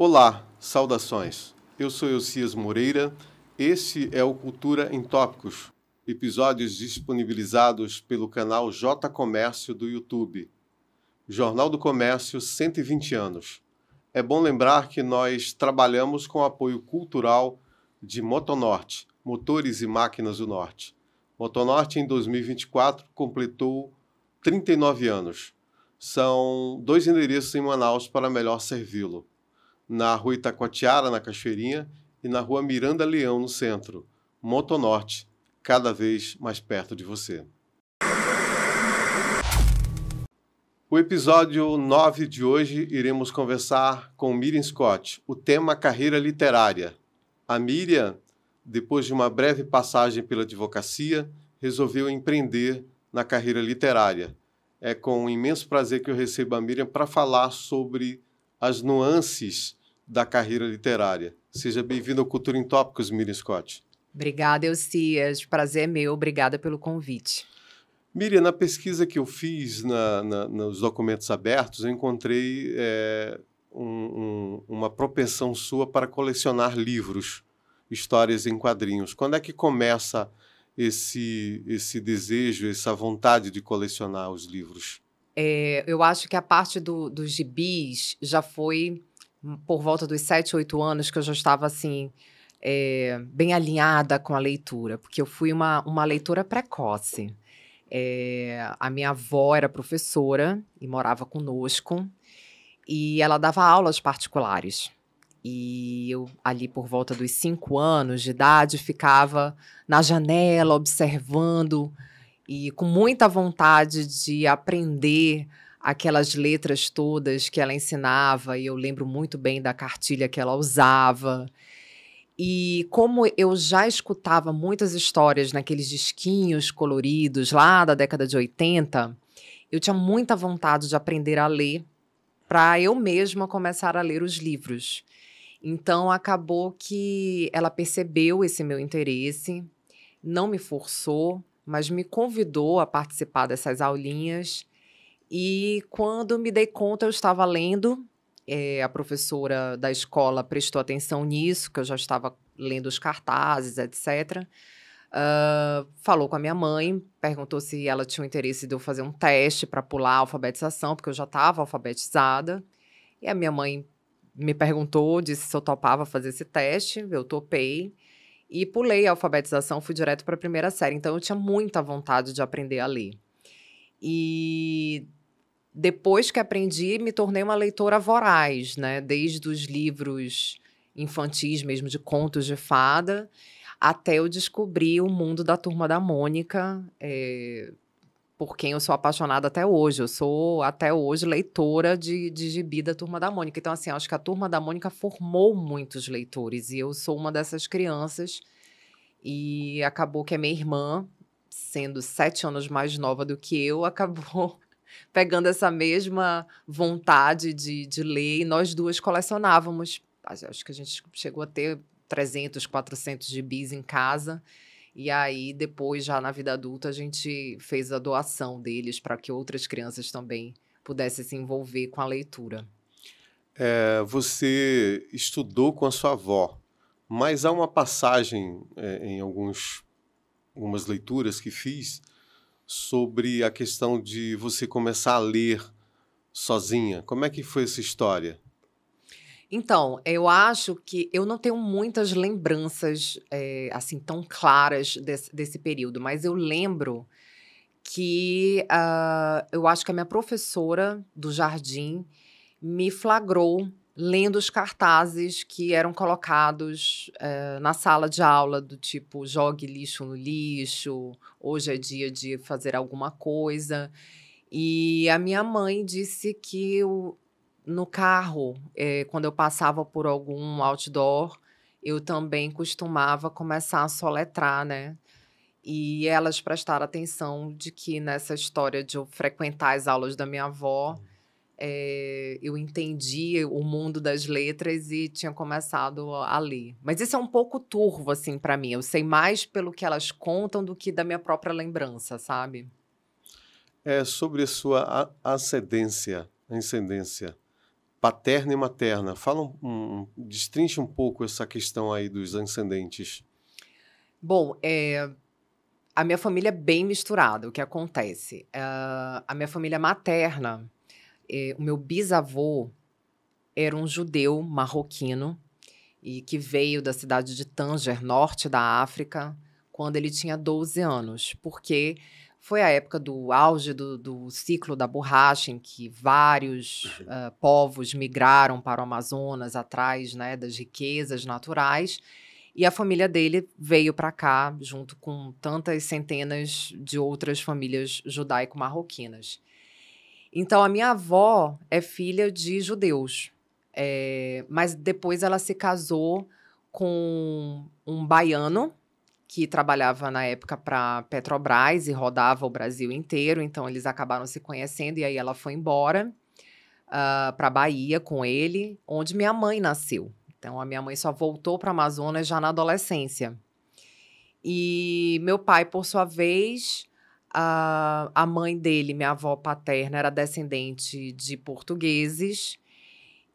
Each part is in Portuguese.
Olá, saudações. Eu sou Elcias Moreira. Esse é o Cultura em Tópicos, episódios disponibilizados pelo canal J Comércio do YouTube. Jornal do Comércio 120 anos. É bom lembrar que nós trabalhamos com apoio cultural de Motonorte, Motores e Máquinas do Norte. Motonorte em 2024 completou 39 anos. São dois endereços em Manaus para melhor servi-lo na rua Itacoatiara, na Cachoeirinha, e na rua Miranda Leão, no centro. Motonorte, cada vez mais perto de você. O episódio 9 de hoje iremos conversar com Miriam Scott, o tema carreira literária. A Miriam, depois de uma breve passagem pela advocacia, resolveu empreender na carreira literária. É com um imenso prazer que eu recebo a Miriam para falar sobre as nuances da carreira literária. Seja bem-vindo ao Cultura em Tópicos, Miriam Scott. Obrigada, Elcias. Prazer é meu. Obrigada pelo convite. Miriam, na pesquisa que eu fiz na, na, nos documentos abertos, eu encontrei é, um, um, uma propensão sua para colecionar livros, histórias em quadrinhos. Quando é que começa esse, esse desejo, essa vontade de colecionar os livros? É, eu acho que a parte do, dos gibis já foi por volta dos 7, 8 anos, que eu já estava assim, é, bem alinhada com a leitura, porque eu fui uma, uma leitora precoce. É, a minha avó era professora e morava conosco, e ela dava aulas particulares. E eu, ali por volta dos cinco anos de idade, ficava na janela observando e com muita vontade de aprender aquelas letras todas que ela ensinava, e eu lembro muito bem da cartilha que ela usava. E como eu já escutava muitas histórias naqueles disquinhos coloridos lá da década de 80, eu tinha muita vontade de aprender a ler para eu mesma começar a ler os livros. Então acabou que ela percebeu esse meu interesse, não me forçou, mas me convidou a participar dessas aulinhas e quando me dei conta, eu estava lendo. É, a professora da escola prestou atenção nisso, que eu já estava lendo os cartazes, etc. Uh, ah, falou com a minha mãe, perguntou se ela tinha o interesse de eu fazer um teste para pular a alfabetização, porque eu já estava alfabetizada. E a minha mãe me perguntou, disse se eu topava fazer esse teste. Eu topei e pulei a alfabetização, fui direto para a primeira série. Então eu tinha muita vontade de aprender a ler. E depois que aprendi, me tornei uma leitora voraz, né? Desde os livros infantis mesmo, de contos de fada, até eu descobrir o mundo da Turma da Mônica, é, por quem eu sou apaixonada até hoje. Eu sou, até hoje, leitora de, de gibi da Turma da Mônica. Então, assim, acho que a Turma da Mônica formou muitos leitores, e eu sou uma dessas crianças. E acabou que a minha irmã, sendo sete anos mais nova do que eu, acabou pegando essa mesma vontade de, de ler, e nós duas colecionávamos. Acho que a gente chegou a ter 300, 400 bis em casa. E aí, depois, já na vida adulta, a gente fez a doação deles para que outras crianças também pudessem se envolver com a leitura. É, você estudou com a sua avó, mas há uma passagem é, em alguns, algumas leituras que fiz sobre a questão de você começar a ler sozinha. Como é que foi essa história? Então, eu acho que eu não tenho muitas lembranças é, assim tão claras desse, desse, período, mas eu lembro que uh, eu acho que a minha professora do jardim me flagrou lendo os cartazes que eram colocados é, na sala de aula, do tipo jogue lixo no lixo, hoje é dia de fazer alguma coisa. E a minha mãe disse que eu, no carro, é, quando eu passava por algum outdoor, eu também costumava começar a soletrar, né? E elas prestaram atenção de que nessa história de eu frequentar as aulas da minha avó. Uhum é, eu entendi o mundo das letras e tinha começado a ler. Mas isso é um pouco turvo, assim, para mim. Eu sei mais pelo que elas contam do que da minha própria lembrança, sabe? É sobre sua ascendência, ascendência paterna e materna. Fala um, um, destrinche um pouco essa questão aí dos ascendentes. Bom, é, a minha família é bem misturada. O que acontece? Ah, a minha família materna é, o meu bisavô era um judeu marroquino e que veio da cidade de Tanger, norte da África, quando ele tinha 12 anos, porque foi a época do auge do, do ciclo da borracha, em que vários uh, povos migraram para o Amazonas atrás né, das riquezas naturais. E a família dele veio para cá, junto com tantas centenas de outras famílias judaico-marroquinas. Então, a minha avó é filha de judeus, é, mas depois ela se casou com um baiano que trabalhava na época para Petrobras e rodava o Brasil inteiro. Então, eles acabaram se conhecendo e aí ela foi embora uh, ah, para Bahia com ele, onde minha mãe nasceu. Então, a minha mãe só voltou para Amazonas já na adolescência. E meu pai, por sua vez, a, a mãe dele, minha avó paterna, era descendente de portugueses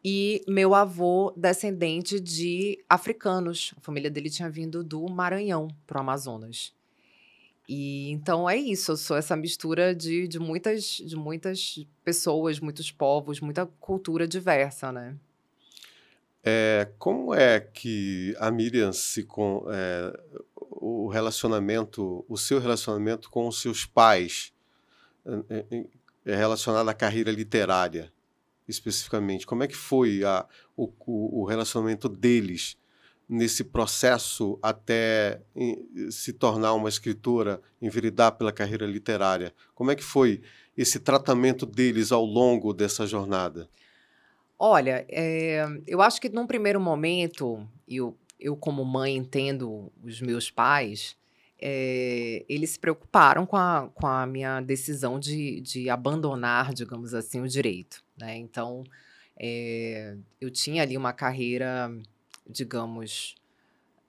e meu avô descendente de africanos. A família dele tinha vindo do Maranhão para o Amazonas. E então é isso, eu sou essa mistura de, de, muitas, de muitas pessoas, muitos povos, muita cultura diversa, né? É, como é que a Miriam se, é, o relacionamento, o seu relacionamento com os seus pais é relacionado à carreira literária, especificamente. Como é que foi a, o, o relacionamento deles nesse processo até se tornar uma escritora, enveredar pela carreira literária? Como é que foi esse tratamento deles ao longo dessa jornada? Olha, é, eu acho que num primeiro momento, e o eu como mãe entendo os meus pais, é, eles se preocuparam com a, com a minha decisão de, de abandonar, digamos assim, o direito. Né? Então, é, eu tinha ali uma carreira, digamos,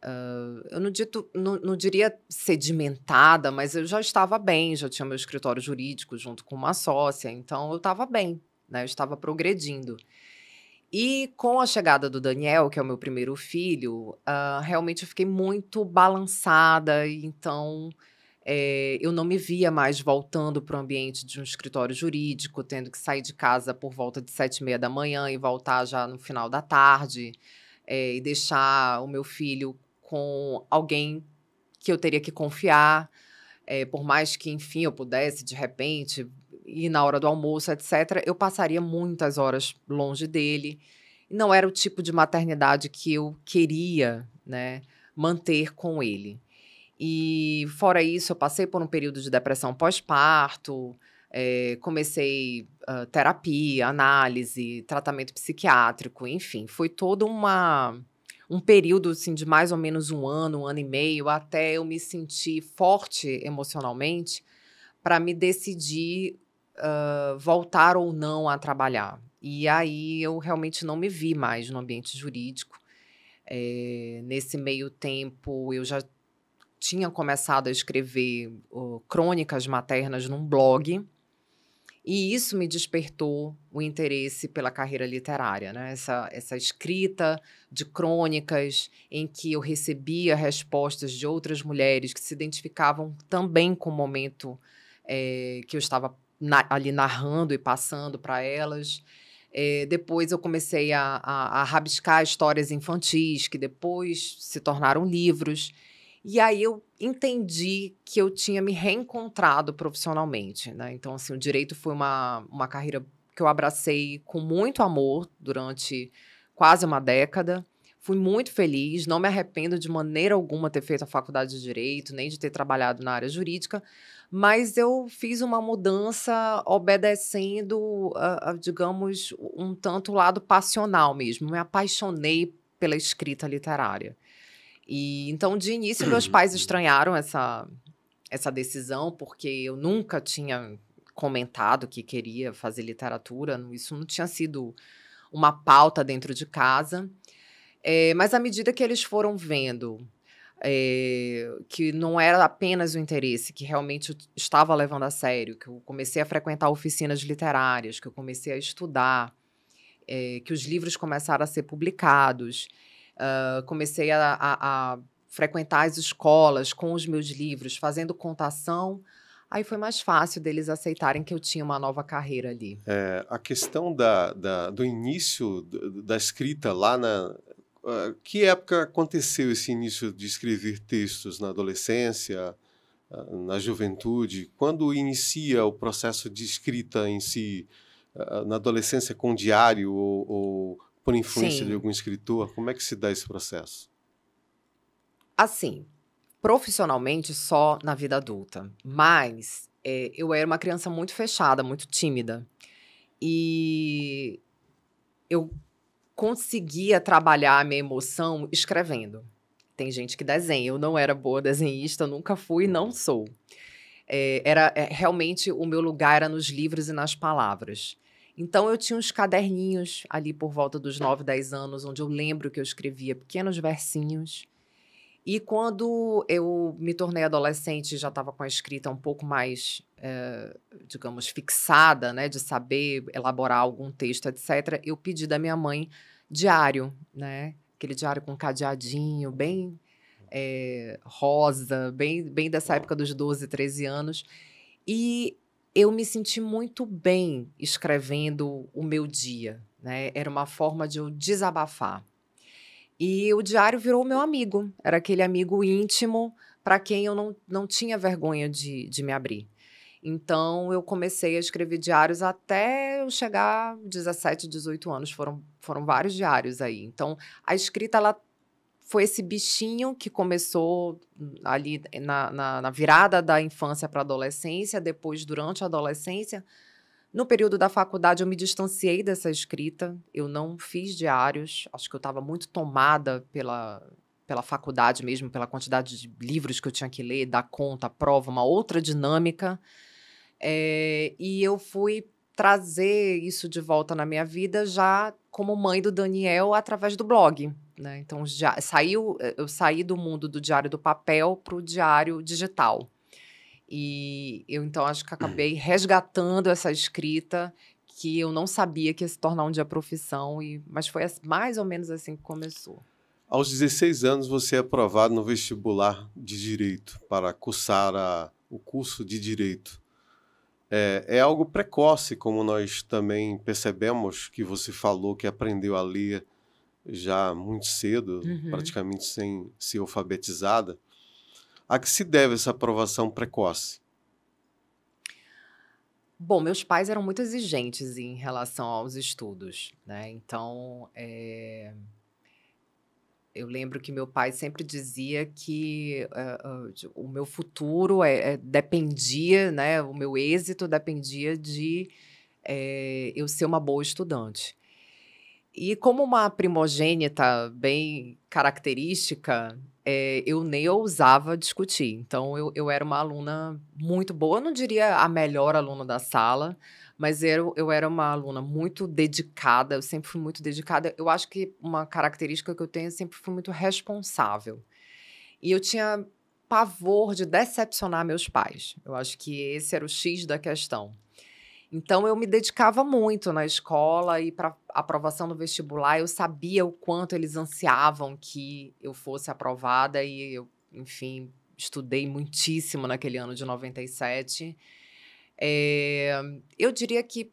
uh, eu não, dito, não, não, diria sedimentada, mas eu já estava bem, já tinha meu escritório jurídico junto com uma sócia, então eu estava bem, né? eu estava progredindo. E com a chegada do Daniel, que é o meu primeiro filho, uh, realmente eu fiquei muito balançada. Então, é, eu não me via mais voltando para o ambiente de um escritório jurídico, tendo que sair de casa por volta de sete e meia da manhã e voltar já no final da tarde é, e deixar o meu filho com alguém que eu teria que confiar, é, por mais que, enfim, eu pudesse de repente e na hora do almoço, etc., eu passaria muitas horas longe dele. Não era o tipo de maternidade que eu queria, né, manter com ele. E fora isso, eu passei por um período de depressão pós-parto, é, comecei uh, terapia, análise, tratamento psiquiátrico, enfim, foi todo uma um período assim, de mais ou menos um ano, um ano e meio, até eu me sentir forte emocionalmente para me decidir voltar ou não a trabalhar. E aí eu realmente não me vi mais no ambiente jurídico. É, nesse meio tempo, eu já tinha começado a escrever uh, crônicas maternas num blog. E isso me despertou o interesse pela carreira literária, né? essa, essa escrita de crônicas em que eu recebia respostas de outras mulheres que se identificavam também com o momento é, que eu estava na, ali narrando e passando para elas. É, depois eu comecei a, a, a, rabiscar histórias infantis, que depois se tornaram livros. E aí eu entendi que eu tinha me reencontrado profissionalmente. Né? Então, assim, o direito foi uma, uma carreira que eu abracei com muito amor durante quase uma década. Fui muito feliz, não me arrependo de maneira alguma ter feito a faculdade de direito, nem de ter trabalhado na área jurídica, mas eu fiz uma mudança obedecendo, a, ah, a, ah, digamos, um tanto o lado passional mesmo. Me apaixonei pela escrita literária. E então, de início, meus uhum. pais estranharam essa, essa decisão, porque eu nunca tinha comentado que queria fazer literatura, isso não tinha sido uma pauta dentro de casa. É, mas à medida que eles foram vendo é, que não era apenas o interesse, que realmente eu estava levando a sério, que eu comecei a frequentar oficinas literárias, que eu comecei a estudar, é, que os livros começaram a ser publicados, uh, comecei a, a, a frequentar as escolas com os meus livros, fazendo contação. Aí foi mais fácil deles aceitarem que eu tinha uma nova carreira ali. É, a questão da, da, do início da escrita lá na, ah, que época aconteceu esse início de escrever textos na adolescência, ah, na juventude? Quando inicia o processo de escrita em si? Ah, na adolescência com diário ou, ou por influência Sim. de algum escritor? Como é que se dá esse processo? Assim, profissionalmente só na vida adulta, mas é, eu era uma criança muito fechada, muito tímida. E eu conseguia trabalhar a minha emoção escrevendo. Tem gente que desenha. Eu não era boa desenhista, nunca fui, não uhum. sou. É, era é, realmente o meu lugar era nos livros e nas palavras. Então eu tinha uns caderninhos ali por volta dos 9, 10 anos, onde eu lembro que eu escrevia pequenos versinhos. E quando eu me tornei adolescente, já estava com a escrita um pouco mais é, digamos, fixada, né, de saber elaborar algum texto, etc., eu pedi da minha mãe diário, né? Aquele diário com cadeadinho, bem é, rosa, bem, bem dessa época dos 12, 13 anos. E eu me senti muito bem escrevendo o meu dia, né? Era uma forma de eu desabafar. E o diário virou meu amigo, era aquele amigo íntimo para quem eu não, não tinha vergonha de, de me abrir. Então eu comecei a escrever diários até eu chegar 17, 18 anos, foram foram vários diários aí. Então a escrita ela foi esse bichinho que começou ali na, na, na virada da infância para a adolescência, depois durante a adolescência. No período da faculdade, eu me distanciei dessa escrita, eu não fiz diários, acho que eu estava muito tomada pela, pela faculdade mesmo, pela quantidade de livros que eu tinha que ler, dar conta, prova, uma outra dinâmica. É, e eu fui trazer isso de volta na minha vida já como mãe do Daniel através do blog. Né? Então já saiu, eh, eu saí do mundo do diário do papel para o diário digital. E eu então acho que acabei resgatando essa escrita que eu não sabia que ia se tornar um dia profissão, e, mas foi mais ou menos assim que começou. Aos 16 anos, você é aprovado no vestibular de Direito para cursar a, o curso de Direito. É, é, algo precoce, como nós também percebemos que você falou que aprendeu a ler já muito cedo, uhum. praticamente sem ser alfabetizada. A que se deve essa aprovação precoce? Bom, meus pais eram muito exigentes em relação aos estudos, né? Então, é eu lembro que meu pai sempre dizia que uh, uh, o meu futuro é, é, dependia, né, o meu êxito dependia de é, eu ser uma boa estudante. E como uma primogênita bem característica, eh, eu nem ousava discutir. Então, eu, eu era uma aluna muito boa, eu não diria a melhor aluna da sala, mas eu, eu era uma aluna muito dedicada, eu sempre fui muito dedicada. Eu acho que uma característica que eu tenho, eu sempre fui muito responsável. E eu tinha pavor de decepcionar meus pais. Eu acho que esse era o X da questão. Então eu me dedicava muito na escola e para aprovação no vestibular, eu sabia o quanto eles ansiavam que eu fosse aprovada e eu, enfim, estudei muitíssimo naquele ano de 97. É, eu diria que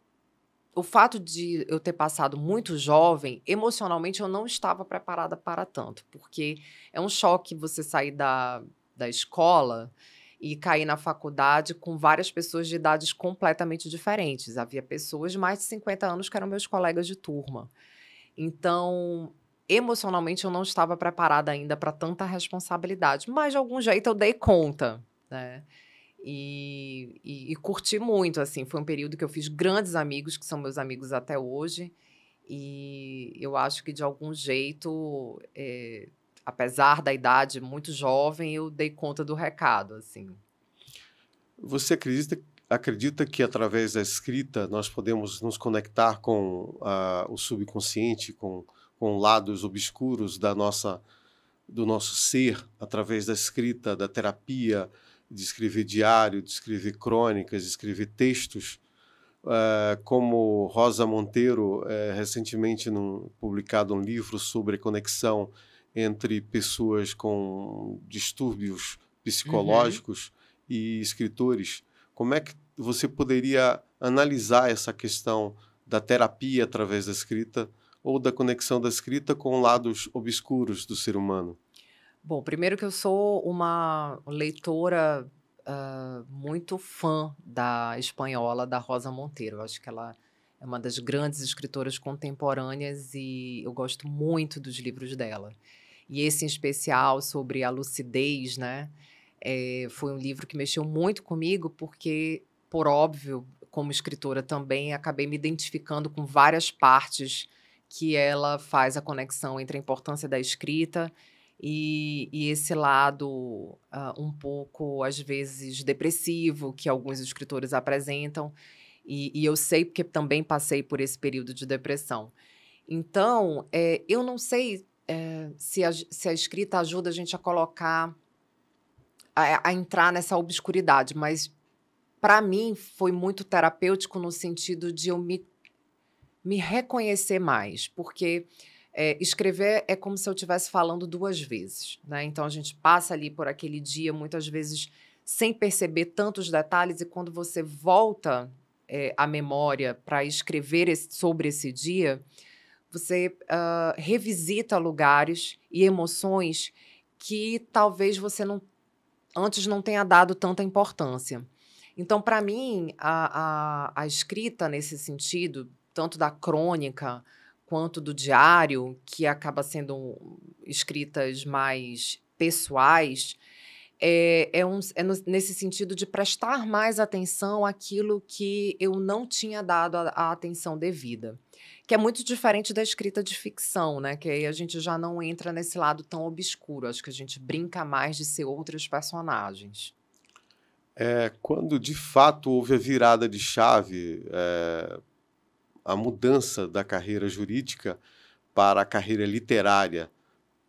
o fato de eu ter passado muito jovem, emocionalmente eu não estava preparada para tanto, porque é um choque você sair da, da escola e cair na faculdade com várias pessoas de idades completamente diferentes. Havia pessoas de mais de 50 anos que eram meus colegas de turma. Então, emocionalmente eu não estava preparada ainda para tanta responsabilidade, mas de algum jeito eu dei conta, né? E, e, e, curti muito, assim. Foi um período que eu fiz grandes amigos, que são meus amigos até hoje. E eu acho que, de algum jeito, é, apesar da idade muito jovem, eu dei conta do recado, assim. Você acredita, acredita que, através da escrita, nós podemos nos conectar com a, ah, o subconsciente, com, com lados obscuros da nossa do nosso ser através da escrita, da terapia, de escrever diário, de escrever crônicas, de escrever textos, eh, como Rosa Monteiro, eh, recentemente num, publicado um livro sobre a conexão entre pessoas com distúrbios psicológicos uhum. e escritores. Como é que você poderia analisar essa questão da terapia através da escrita ou da conexão da escrita com lados obscuros do ser humano? Bom, primeiro que eu sou uma leitora uh, muito fã da espanhola, da Rosa Monteiro. Eu acho que ela é uma das grandes escritoras contemporâneas e eu gosto muito dos livros dela. E esse em especial sobre a lucidez, né? É, foi um livro que mexeu muito comigo porque, por óbvio, como escritora também, acabei me identificando com várias partes que ela faz a conexão entre a importância da escrita e, e esse lado uh, um pouco, às vezes, depressivo que alguns escritores apresentam. E, e eu sei porque também passei por esse período de depressão. Então, é, eu não sei é, se, a, se, a, escrita ajuda a gente a colocar, a, a entrar nessa obscuridade, mas para mim foi muito terapêutico no sentido de eu me, me reconhecer mais, porque é, escrever é como se eu estivesse falando duas vezes, né? Então a gente passa ali por aquele dia, muitas vezes sem perceber tantos detalhes, e quando você volta é, a memória para escrever esse, sobre esse dia, você uh, revisita lugares e emoções que talvez você não antes não tenha dado tanta importância. Então, para mim, a, a, a escrita nesse sentido, tanto da crônica quanto do diário, que acaba sendo escritas mais pessoais, é, é, um, é nesse sentido de prestar mais atenção àquilo que eu não tinha dado a, a, atenção devida. Que é muito diferente da escrita de ficção, né? Que aí a gente já não entra nesse lado tão obscuro. Acho que a gente brinca mais de ser outros personagens. É, quando de fato houve a virada de chave é, a mudança da carreira jurídica para a carreira literária,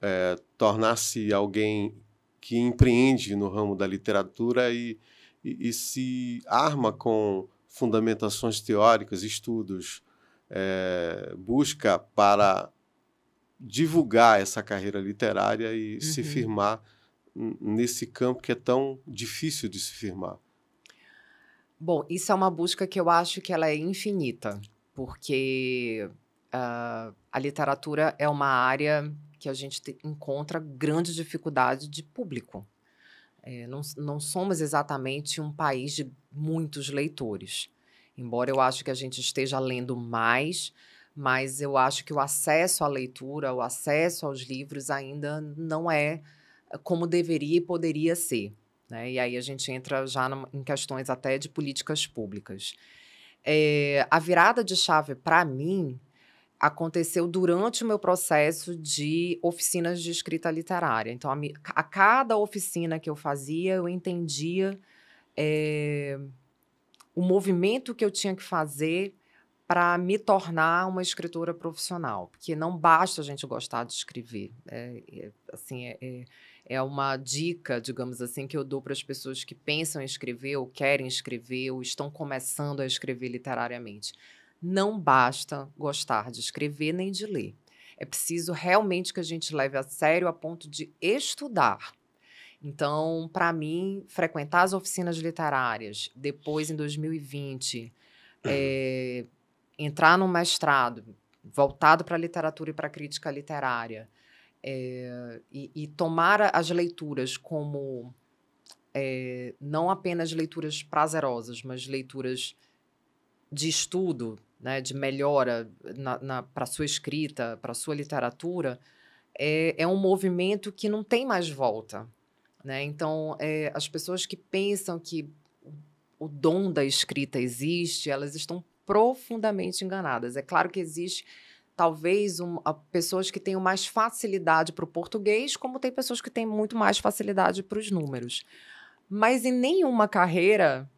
é, tornar-se alguém que empreende no ramo da literatura e, e, e se arma com fundamentações teóricas, estudos, é, busca para divulgar essa carreira literária e uhum. se firmar nesse campo que é tão difícil de se firmar. Bom, isso é uma busca que eu acho que ela é infinita porque uh, a literatura é uma área que a gente te, encontra grande dificuldade de público. É, não, não somos exatamente um país de muitos leitores. Embora eu acho que a gente esteja lendo mais, mas eu acho que o acesso à leitura, o acesso aos livros ainda não é ah, como deveria e poderia ser. Né? E aí a gente entra já em questões até de políticas públicas. É, a virada de chave para mim aconteceu durante o meu processo de oficinas de escrita literária. Então, a, a cada oficina que eu fazia, eu entendia é, o movimento que eu tinha que fazer para me tornar uma escritora profissional, porque não basta a gente gostar de escrever. É, assim, é, é é uma dica, digamos assim, que eu dou para as pessoas que pensam em escrever, ou querem escrever, ou estão começando a escrever literariamente. Não basta gostar de escrever nem de ler. É preciso realmente que a gente leve a sério a ponto de estudar. Então, para mim, frequentar as oficinas literárias, depois em 2020, é, eh, entrar num mestrado voltado para a literatura e para a crítica literária, é, e, e, tomar as leituras como é, não apenas leituras prazerosas, mas leituras de estudo, né, de melhora para sua escrita, para sua literatura, é, é um movimento que não tem mais volta. Né? Então, é, as pessoas que pensam que o dom da escrita existe, elas estão profundamente enganadas. É claro que existe talvez um, pessoas que tenham mais facilidade para o português, como tem pessoas que têm muito mais facilidade para os números. Mas em nenhuma carreira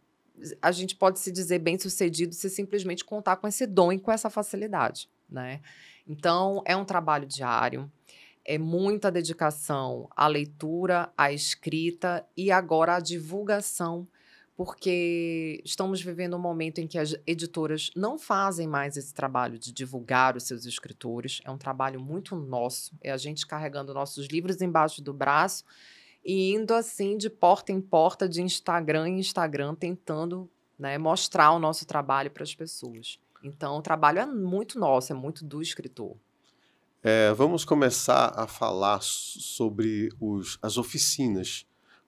a gente pode se dizer bem sucedido se simplesmente contar com esse dom e com essa facilidade, né? Então é um trabalho diário, é muita dedicação à leitura, à escrita e agora à divulgação porque estamos vivendo um momento em que as editoras não fazem mais esse trabalho de divulgar os seus escritores. É um trabalho muito nosso, é a gente carregando nossos livros embaixo do braço e indo assim de porta em porta, de Instagram em Instagram, tentando né, mostrar o nosso trabalho para as pessoas. Então, o trabalho é muito nosso, é muito do escritor. É, vamos começar a falar sobre os, as oficinas.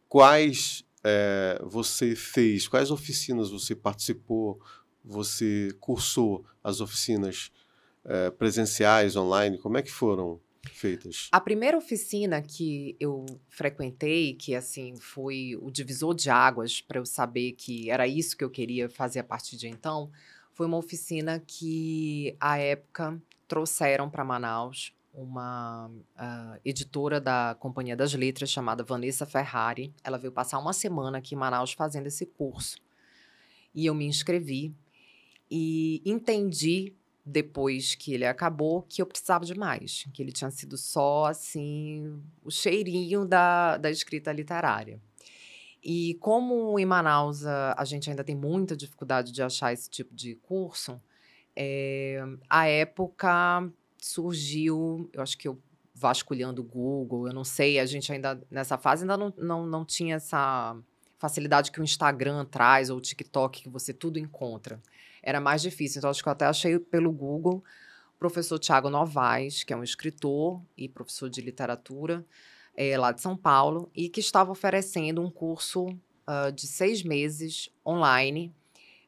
Quais é, você fez, quais oficinas você participou, você cursou as oficinas é, presenciais, online, como é que foram? Feitas. A primeira oficina que eu frequentei, que assim foi o divisor de águas para eu saber que era isso que eu queria fazer a partir de então, foi uma oficina que à época trouxeram para Manaus uma uh, editora da Companhia das Letras chamada Vanessa Ferrari. Ela veio passar uma semana aqui em Manaus fazendo esse curso. E eu me inscrevi e entendi depois que ele acabou que eu precisava de mais, que ele tinha sido só assim o cheirinho da, da escrita literária. E como em Manaus ah, a, gente ainda tem muita dificuldade de achar esse tipo de curso, é, eh, a época surgiu, eu acho que eu vasculhando o Google, eu não sei, a gente ainda nessa fase ainda não, não, não tinha essa facilidade que o Instagram traz ou o TikTok que você tudo encontra. Era mais difícil, então acho que eu até achei pelo Google o professor Tiago Novaes, que é um escritor e professor de literatura é, lá de São Paulo, e que estava oferecendo um curso uh, de seis meses online,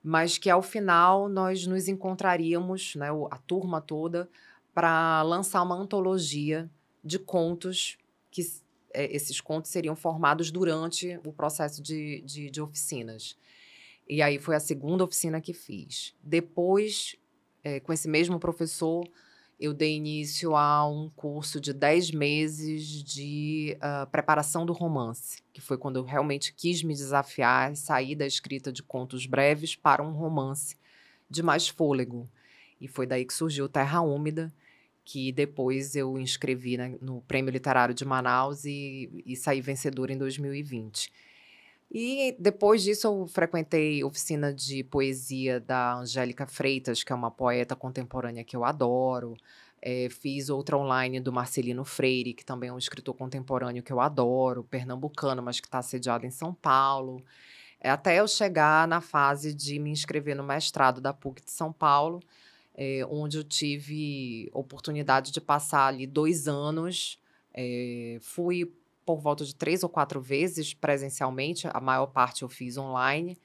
mas que ao final nós nos encontraríamos, né, a turma toda, para lançar uma antologia de contos que é, esses contos seriam formados durante o processo de, de, de, oficinas. E aí foi a segunda oficina que fiz. Depois, é, com esse mesmo professor, eu dei início a um curso de 10 meses de uh, preparação do romance, que foi quando eu realmente quis me desafiar, sair da escrita de contos breves para um romance de mais fôlego. E foi daí que surgiu Terra Úmida, que depois eu inscrevi né, no Prêmio Literário de Manaus e, e saí vencedora em 2020. E depois disso eu frequentei oficina de poesia da Angélica Freitas, que é uma poeta contemporânea que eu adoro. É, fiz outra online do Marcelino Freire, que também é um escritor contemporâneo que eu adoro, pernambucano, mas que está sediado em São Paulo. É, até eu chegar na fase de me inscrever no mestrado da PUC de São Paulo, é, onde eu tive oportunidade de passar ali dois anos. É, fui por volta de três ou quatro vezes presencialmente, a maior parte eu fiz online,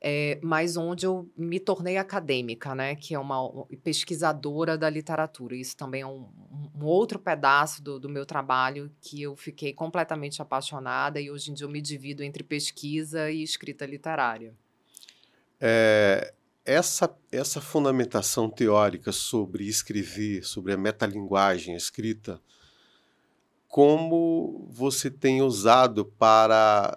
é, mas onde eu me tornei acadêmica, né, que é uma pesquisadora da literatura. Isso também é um, um outro pedaço do, do meu trabalho que eu fiquei completamente apaixonada e hoje em dia eu me divido entre pesquisa e escrita literária. É, essa, essa fundamentação teórica sobre escrever, sobre a metalinguagem, escrita, como você tem usado para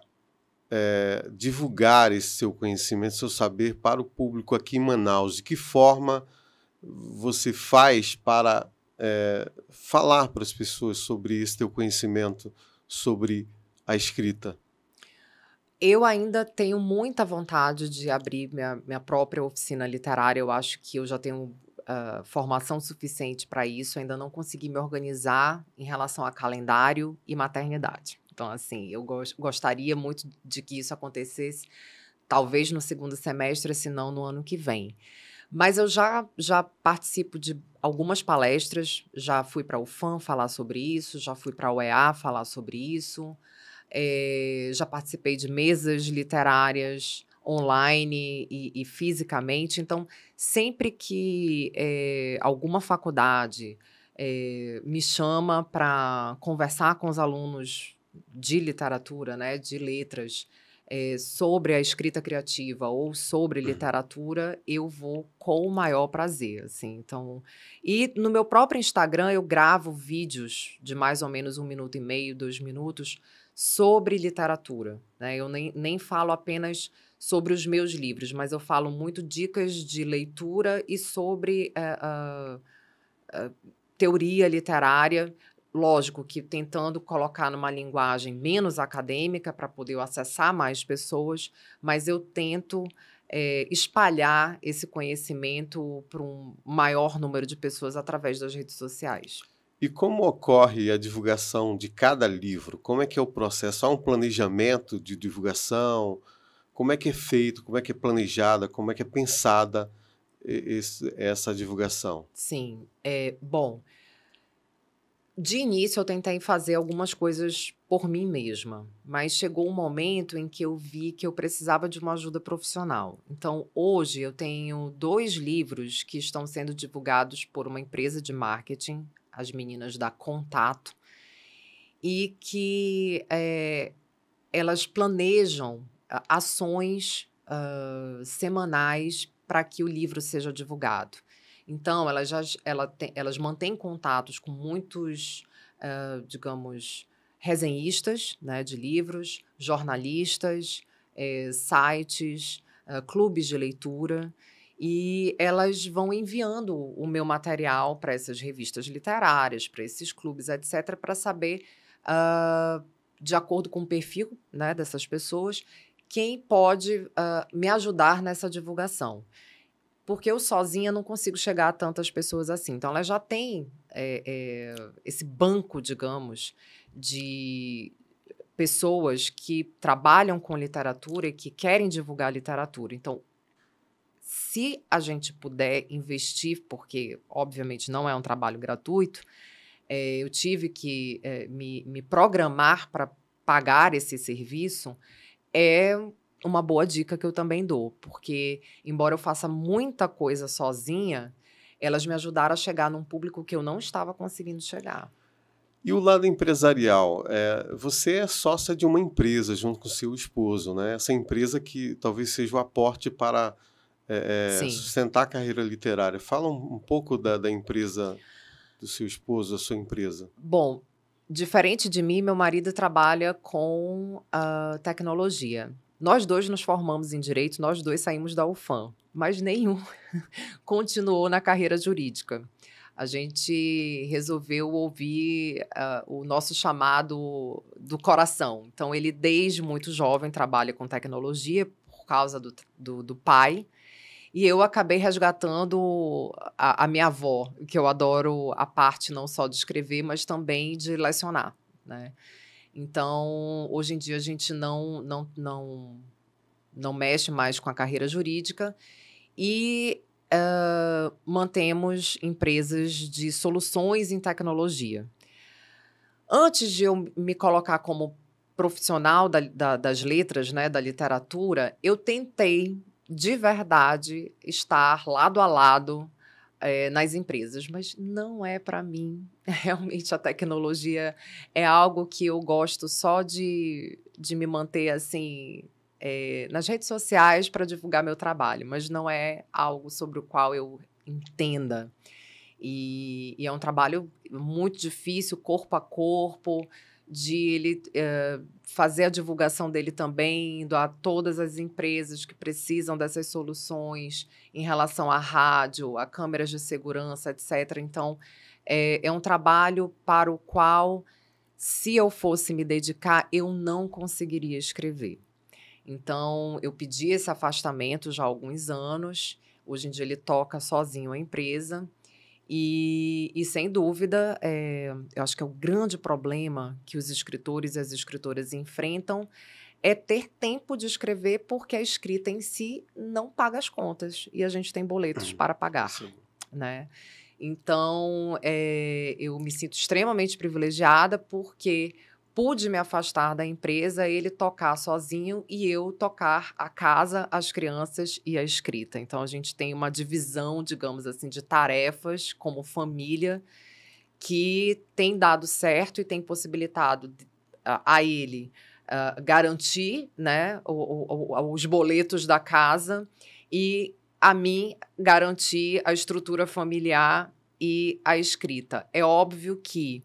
é, divulgar esse seu conhecimento, seu saber para o público aqui em Manaus? De que forma você faz para é, falar para as pessoas sobre esse seu conhecimento, sobre a escrita? Eu ainda tenho muita vontade de abrir minha, minha própria oficina literária. Eu acho que eu já tenho Uh, formação suficiente para isso, ainda não consegui me organizar em relação a calendário e maternidade. Então, assim, eu go gostaria muito de que isso acontecesse, talvez no segundo semestre, se não no ano que vem. Mas eu já, já participo de algumas palestras, já fui para o FAM falar sobre isso, já fui para a UEA falar sobre isso é, já participei de mesas literárias online e, e fisicamente. Então, sempre que é, alguma faculdade é, me chama para conversar com os alunos de literatura, né, de letras, é, sobre a escrita criativa ou sobre hum. literatura, eu vou com o maior prazer, assim. Então, e no meu próprio Instagram eu gravo vídeos de mais ou menos um minuto e meio, dois minutos, sobre literatura. Né? Eu nem, nem falo apenas sobre os meus livros, mas eu falo muito dicas de leitura e sobre eh, ah, ah, teoria literária. Lógico que tentando colocar numa linguagem menos acadêmica para poder acessar mais pessoas, mas eu tento é, espalhar esse conhecimento para um maior número de pessoas através das redes sociais. E como ocorre a divulgação de cada livro? Como é que é o processo? Há um planejamento de divulgação? Como é que é feito? Como é que é planejada? Como é que é pensada esse, essa divulgação? Sim, é bom. De início eu tentei fazer algumas coisas por mim mesma, mas chegou um momento em que eu vi que eu precisava de uma ajuda profissional. Então, hoje eu tenho dois livros que estão sendo divulgados por uma empresa de marketing as meninas da Contato, e que é, elas planejam ah, ações uh, semanais para que o livro seja divulgado. Então, elas, já, ela tem, elas mantêm contatos com muitos, uh, digamos, resenhistas né, de livros, jornalistas, eh, sites, uh, clubes de leitura. E elas vão enviando o meu material para essas revistas literárias, para esses clubes, etc., para saber, uh, de acordo com o perfil né, dessas pessoas, quem pode uh, me ajudar nessa divulgação. Porque eu sozinha não consigo chegar a tantas pessoas assim. Então, ela já tem é, é, esse banco, digamos, de, pessoas que trabalham com literatura e que querem divulgar literatura. Então, se a gente puder investir, porque obviamente não é um trabalho gratuito, é, eu tive que é, me, me programar para pagar esse serviço, é uma boa dica que eu também dou, porque embora eu faça muita coisa sozinha, elas me ajudaram a chegar num público que eu não estava conseguindo chegar. E o lado empresarial? É, você é sócia de uma empresa junto com seu esposo, né? Essa empresa que talvez seja o aporte para é, é sustentar a carreira literária. Fala um, um pouco da, da empresa do seu esposo, da sua empresa. Bom, diferente de mim, meu marido trabalha com uh, tecnologia. Nós dois nos formamos em direito, nós dois saímos da UFAM, mas nenhum continuou na carreira jurídica. A gente resolveu ouvir uh, o nosso chamado do coração. Então, ele, desde muito jovem, trabalha com tecnologia por causa do, do, do pai. E eu acabei resgatando a, a minha avó, que eu adoro a parte não só de escrever, mas também de lecionar, né? Então, hoje em dia a gente não não não não mexe mais com a carreira jurídica e uh, mantemos empresas de soluções em tecnologia. Antes de eu me colocar como profissional da, da, das letras, né, da literatura, eu tentei de verdade estar lado a lado é, nas empresas, mas não é para mim. Realmente a tecnologia é algo que eu gosto só de, de me manter assim é, nas redes sociais para divulgar meu trabalho, mas não é algo sobre o qual eu entenda. E, e, é um trabalho muito difícil, corpo a corpo, de ele é, fazer a divulgação dele também, indo a todas as empresas que precisam dessas soluções em relação à rádio, a câmeras de segurança, etc. Então, é, é um trabalho para o qual, se eu fosse me dedicar, eu não conseguiria escrever. Então, eu pedi esse afastamento já há alguns anos. Hoje em dia, ele toca sozinho a empresa. E, e sem dúvida, é, eu acho que é o grande problema que os escritores e as escritoras enfrentam é ter tempo de escrever porque a escrita em si não paga as contas e a gente tem boletos uhum. para pagar, Sim. né? Então, é, eu me sinto extremamente privilegiada porque pude me afastar da empresa, ele tocar sozinho e eu tocar a casa, as crianças e a escrita. Então a gente tem uma divisão, digamos assim, de tarefas como família que tem dado certo e tem possibilitado a ele uh, garantir né, o, o, os boletos da casa e a mim garantir a estrutura familiar e a escrita. É óbvio que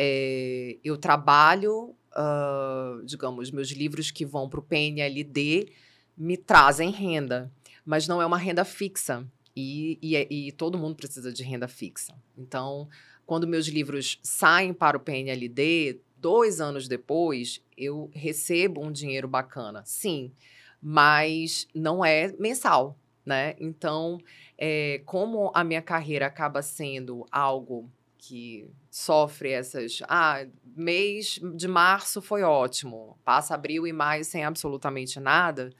é, eu trabalho, uh, digamos, meus livros que vão para o PNLD me trazem renda, mas não é uma renda fixa. E, e, é, e, todo mundo precisa de renda fixa. Então, quando meus livros saem para o PNLD, dois anos depois, eu recebo um dinheiro bacana, sim, mas não é mensal, né? Então, é, como a minha carreira acaba sendo algo que sofre essas. Ah, mês de março foi ótimo, passa abril e maio sem absolutamente nada.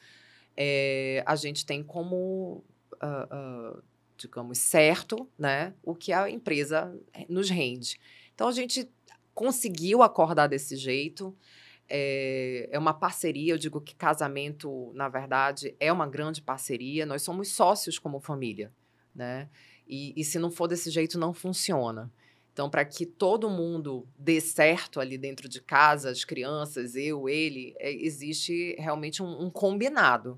É, a gente tem como, uh, uh, digamos, certo né, o que a empresa eh, nos rende. Então a gente conseguiu acordar desse jeito. É, é uma parceria, eu digo que casamento, na verdade, é uma grande parceria. Nós somos sócios como família, né? E, e, se não for desse jeito, não funciona. Então, para que todo mundo dê certo ali dentro de casa, as crianças, eu, ele, é, existe realmente um, um combinado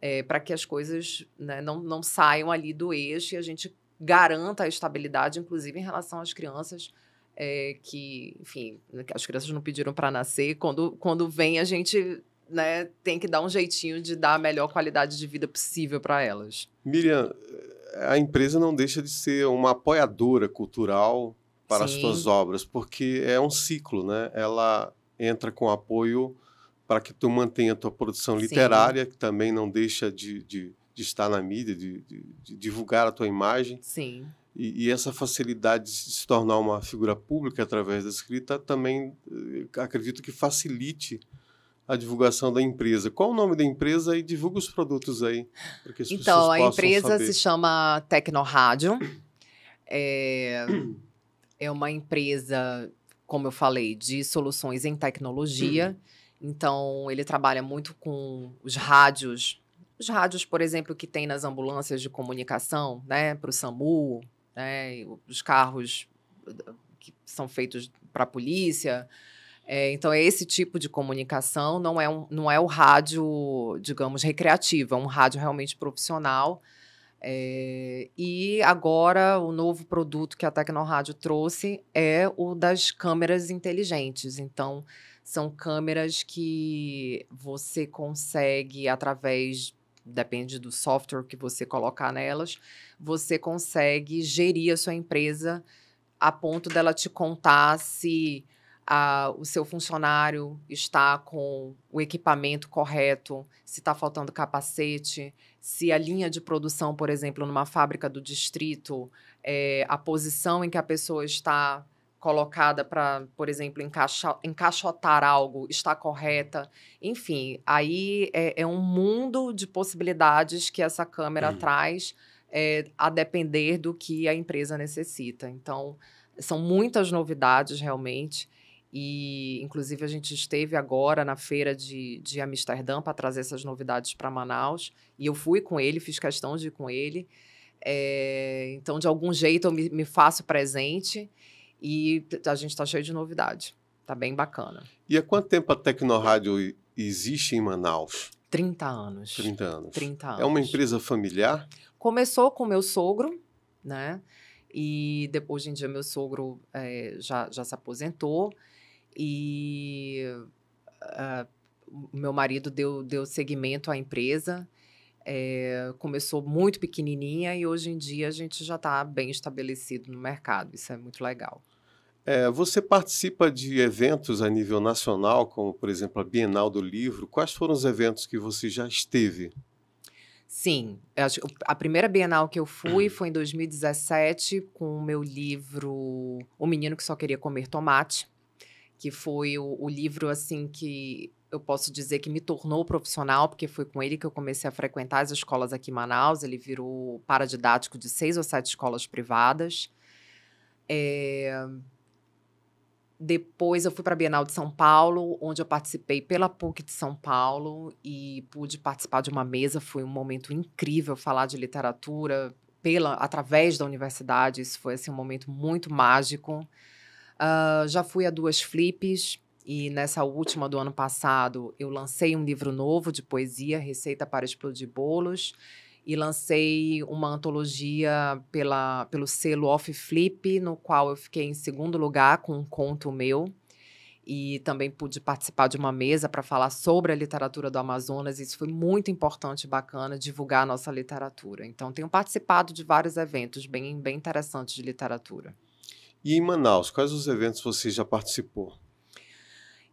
é, eh, para que as coisas né, não, não saiam ali do eixo e a gente garanta a estabilidade, inclusive em relação às crianças. É, que, enfim, né, as crianças não pediram para nascer. Quando, quando vem, a gente né, tem que dar um jeitinho de dar a melhor qualidade de vida possível para elas. Miriam, a empresa não deixa de ser uma apoiadora cultural para Sim. as suas obras, porque é um ciclo, né? Ela entra com apoio para que tu mantenha a tua produção literária, Sim. que também não deixa de, de, de estar na mídia, de, de, divulgar a tua imagem. Sim. E, e, essa facilidade de se tornar uma figura pública através da escrita também eh, acredito que facilite a divulgação da empresa. Qual o nome da empresa e divulga os produtos aí? então, a empresa saber. se chama Tecnorádio. É... é uma empresa, como eu falei, de soluções em tecnologia. Uhum. Então, ele trabalha muito com os rádios. Os rádios, por exemplo, que tem nas ambulâncias de comunicação, né, para o SAMU, né, os carros que são feitos para a polícia. É, então, é esse tipo de comunicação, não é, um, não é o rádio, digamos, recreativo, é um rádio realmente profissional é, e agora o novo produto que a Tecnorádio trouxe é o das câmeras inteligentes. Então, são câmeras que você consegue, através, depende do software que você colocar nelas, você consegue gerir a sua empresa a ponto dela te contar se a, o seu funcionário está com o equipamento correto, se está faltando capacete, se a linha de produção, por exemplo, numa fábrica do distrito, é, a posição em que a pessoa está colocada para, por exemplo, encaixa, encaixotar algo está correta. Enfim, aí é, é um mundo de possibilidades que essa câmera hum. traz é, a depender do que a empresa necessita. Então, são muitas novidades realmente. E, inclusive, a gente esteve agora na feira de, de Amsterdã para trazer essas novidades para Manaus. E eu fui com ele, fiz questão de ir com ele. É, então, de algum jeito, eu me, me faço presente e a gente está cheio de novidade. está bem bacana. E há quanto tempo a Tecnorádio existe em Manaus? 30 anos. 30 anos. 30 anos. É uma empresa familiar? Começou com meu sogro, né? E de, hoje em dia meu sogro é, já, já se aposentou e uh, meu marido deu, deu seguimento à empresa. É, começou muito pequenininha e hoje em dia a gente já está bem estabelecido no mercado. Isso é muito legal. É, você participa de eventos a nível nacional, como por exemplo a Bienal do Livro. Quais foram os eventos que você já esteve? Sim, a primeira Bienal que eu fui foi em 2017 com o meu livro O Menino que Só Queria Comer Tomate que foi o, o livro assim que eu posso dizer que me tornou profissional, porque foi com ele que eu comecei a frequentar as escolas aqui em Manaus. Ele virou paradidático de seis ou sete escolas privadas. É... Depois eu fui para a Bienal de São Paulo, onde eu participei pela PUC de São Paulo e pude participar de uma mesa. Foi um momento incrível falar de literatura pela através da universidade. Isso foi assim, um momento muito mágico. Uh, já fui a duas flips e nessa última do ano passado eu lancei um livro novo de poesia, Receita para Explodir Bolos, e lancei uma antologia pela, pelo selo Off Flip, no qual eu fiquei em segundo lugar com um conto meu. E também pude participar de uma mesa para falar sobre a literatura do Amazonas. Isso foi muito importante e bacana, divulgar a nossa literatura. Então, tenho participado de vários eventos bem, bem interessantes de literatura. E em Manaus, quais os eventos você já participou?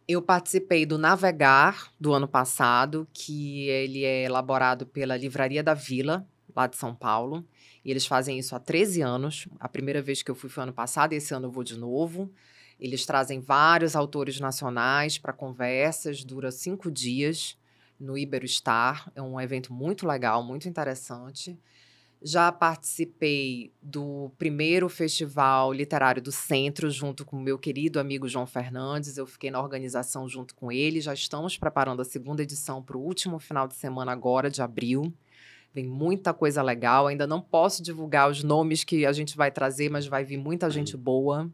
Eu participei do Navegar do ano passado, que ele é elaborado pela Livraria da Vila, lá de São Paulo. E eles fazem isso há 13 anos. A primeira vez que eu fui foi ano passado, e esse ano eu vou de novo. Eles trazem vários autores nacionais para conversas, dura cinco dias no Iberostar. É um evento muito legal, muito interessante. Já participei do primeiro festival literário do centro, junto com o meu querido amigo João Fernandes. Eu fiquei na organização junto com ele. Já estamos preparando a segunda edição para o último final de semana, agora de abril. Vem muita coisa legal. Ainda não posso divulgar os nomes que a gente vai trazer, mas vai vir muita hum. gente boa.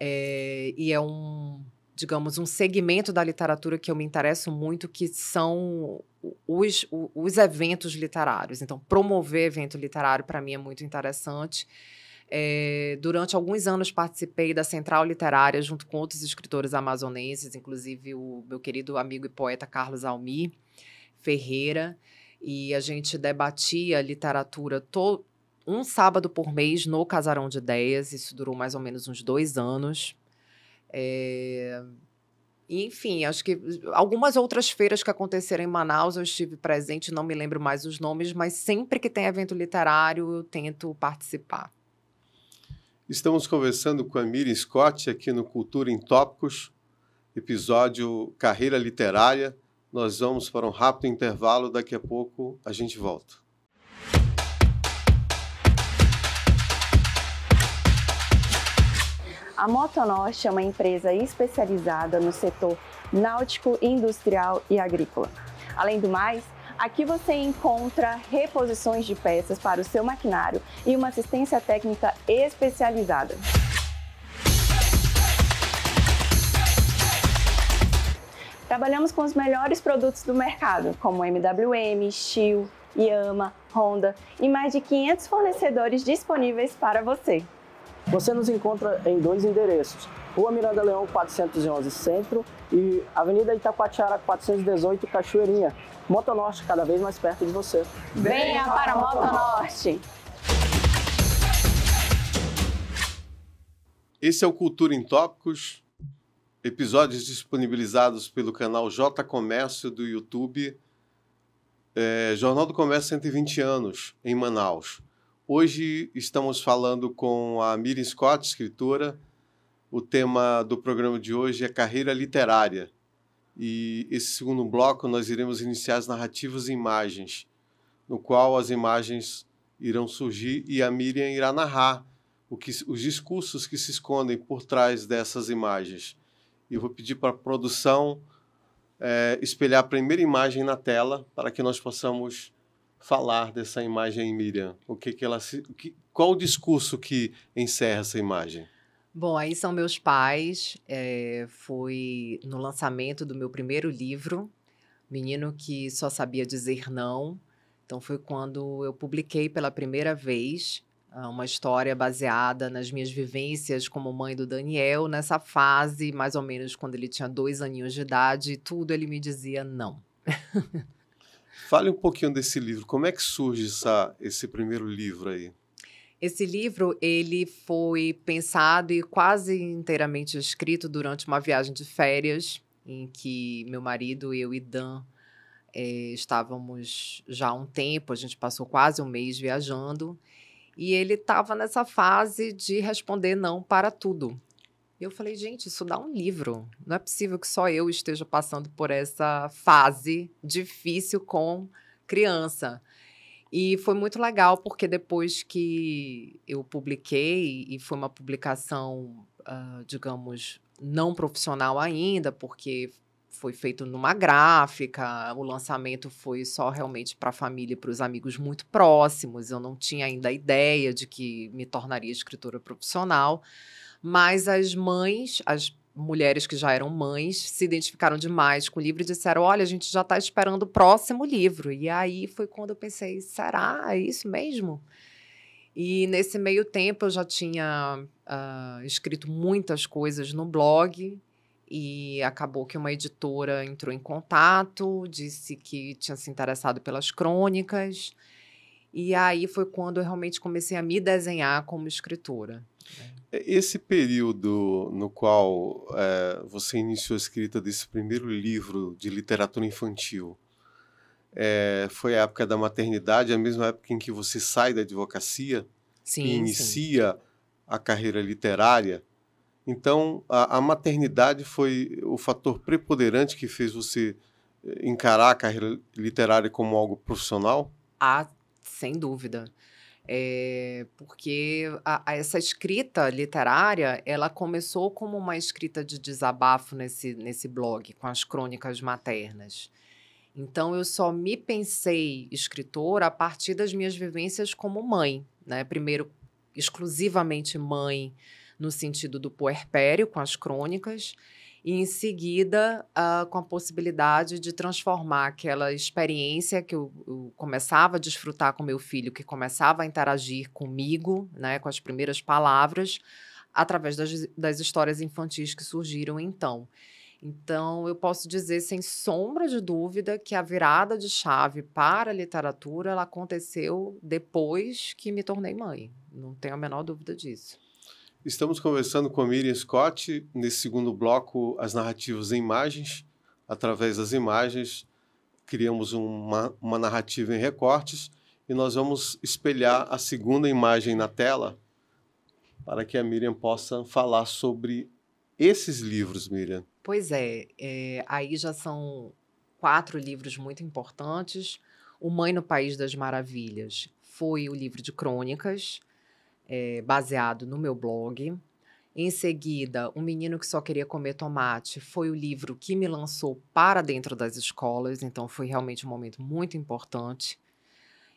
É, e é um digamos, um segmento da literatura que eu me interesso muito, que são os, os eventos literários. Então, promover evento literário, para mim, é muito interessante. É, durante alguns anos participei da Central Literária junto com outros escritores amazonenses, inclusive o meu querido amigo e poeta Carlos Almi Ferreira, e a gente debatia literatura um sábado por mês no Casarão de Ideias. Isso durou mais ou menos uns dois anos. É... Enfim, acho que uh, algumas outras feiras que aconteceram em Manaus eu estive presente, não me lembro mais os nomes, mas sempre que tem evento literário eu tento participar. Estamos conversando com a Miriam Scott aqui no Cultura em Tópicos, episódio Carreira Literária. Nós vamos para um rápido intervalo, daqui a pouco a gente volta. A Motonorte é uma empresa especializada no setor náutico, industrial e agrícola. Além do mais, aqui você encontra reposições de peças para o seu maquinário e uma assistência técnica especializada. Trabalhamos com os melhores produtos do mercado, como MWM, Steel, Yama, Honda e mais de 500 fornecedores disponíveis para você. Você nos encontra em dois endereços, Rua Miranda Leão 411 Centro e Avenida Itacoatiara 418 Cachoeirinha. Moto Norte cada vez mais perto de você. Venha para Moto Norte. Esse é o Cultura em Tópicos, episódios disponibilizados pelo canal J Comércio do YouTube, é, Jornal do Comércio 120 anos, em Manaus. Hoje estamos falando com a Miriam Scott, escritora. O tema do programa de hoje é carreira literária. E esse segundo bloco nós iremos iniciar as narrativas e imagens, no qual as imagens irão surgir e a Miriam irá narrar que, os discursos que se escondem por trás dessas imagens. E vou pedir para a produção é, espelhar a primeira imagem na tela para que nós possamos falar dessa imagem em Miriam? O que, que ela se, que, qual o discurso que encerra essa imagem? Bom, aí são meus pais. É, foi no lançamento do meu primeiro livro, Menino que só sabia dizer não. Então foi quando eu publiquei pela primeira vez ah, uma história baseada nas minhas vivências como mãe do Daniel nessa fase, mais ou menos quando ele tinha dois aninhos de idade, tudo ele me dizia não. Fale um pouquinho desse livro. Como é que surge essa, esse primeiro livro aí? Esse livro ele foi pensado e quase inteiramente escrito durante uma viagem de férias em que meu marido, eu e Dan é, estávamos já há um tempo. A gente passou quase um mês viajando e ele estava nessa fase de responder não para tudo. E eu falei, gente, isso dá um livro. Não é possível que só eu esteja passando por essa fase difícil com criança. E foi muito legal, porque depois que eu publiquei, e foi uma publicação, uh, digamos, não profissional ainda, porque foi feito numa gráfica, o lançamento foi só realmente para a família e para os amigos muito próximos. Eu não tinha ainda a ideia de que me tornaria escritora profissional. Mas as mães, as mulheres que já eram mães, se identificaram demais com o livro e disseram: olha, a gente já está esperando o próximo livro. E aí foi quando eu pensei: será? É isso mesmo? E nesse meio tempo eu já tinha uh, escrito muitas coisas no blog e acabou que uma editora entrou em contato, disse que tinha se interessado pelas crônicas. E aí foi quando eu realmente comecei a me desenhar como escritora. Né? É, esse período no qual é, você iniciou a escrita desse primeiro livro de literatura infantil é, foi a época da maternidade, a mesma época em que você sai da advocacia sim, e inicia sim. a carreira literária. Então, a, a, maternidade foi o fator preponderante que fez você é, encarar a carreira literária como algo profissional? Ah, sem dúvida. É, porque a, a essa escrita literária, ela começou como uma escrita de desabafo nesse, nesse blog, com as crônicas maternas. Então, eu só me pensei escritora a partir das minhas vivências como mãe, né? Primeiro, exclusivamente mãe, no sentido do puerpério, com as crônicas, e em seguida uh, com a possibilidade de transformar aquela experiência que eu, eu, começava a desfrutar com meu filho, que começava a interagir comigo, né, com as primeiras palavras, através das, das histórias infantis que surgiram então. Então, eu posso dizer sem sombra de dúvida que a virada de chave para a literatura ela aconteceu depois que me tornei mãe. Não tenho a menor dúvida disso. Estamos conversando com a Miriam Scott, nesse segundo bloco, as narrativas em imagens. Através das imagens, criamos uma, uma narrativa em recortes e nós vamos espelhar a segunda imagem na tela para que a Miriam possa falar sobre esses livros, Miriam. Pois é, é aí já são quatro livros muito importantes. O Mãe no País das Maravilhas foi o livro de crônicas é, baseado no meu blog. Em seguida, o Menino que Só Queria Comer Tomate foi o livro que me lançou para dentro das escolas, então foi realmente um momento muito importante.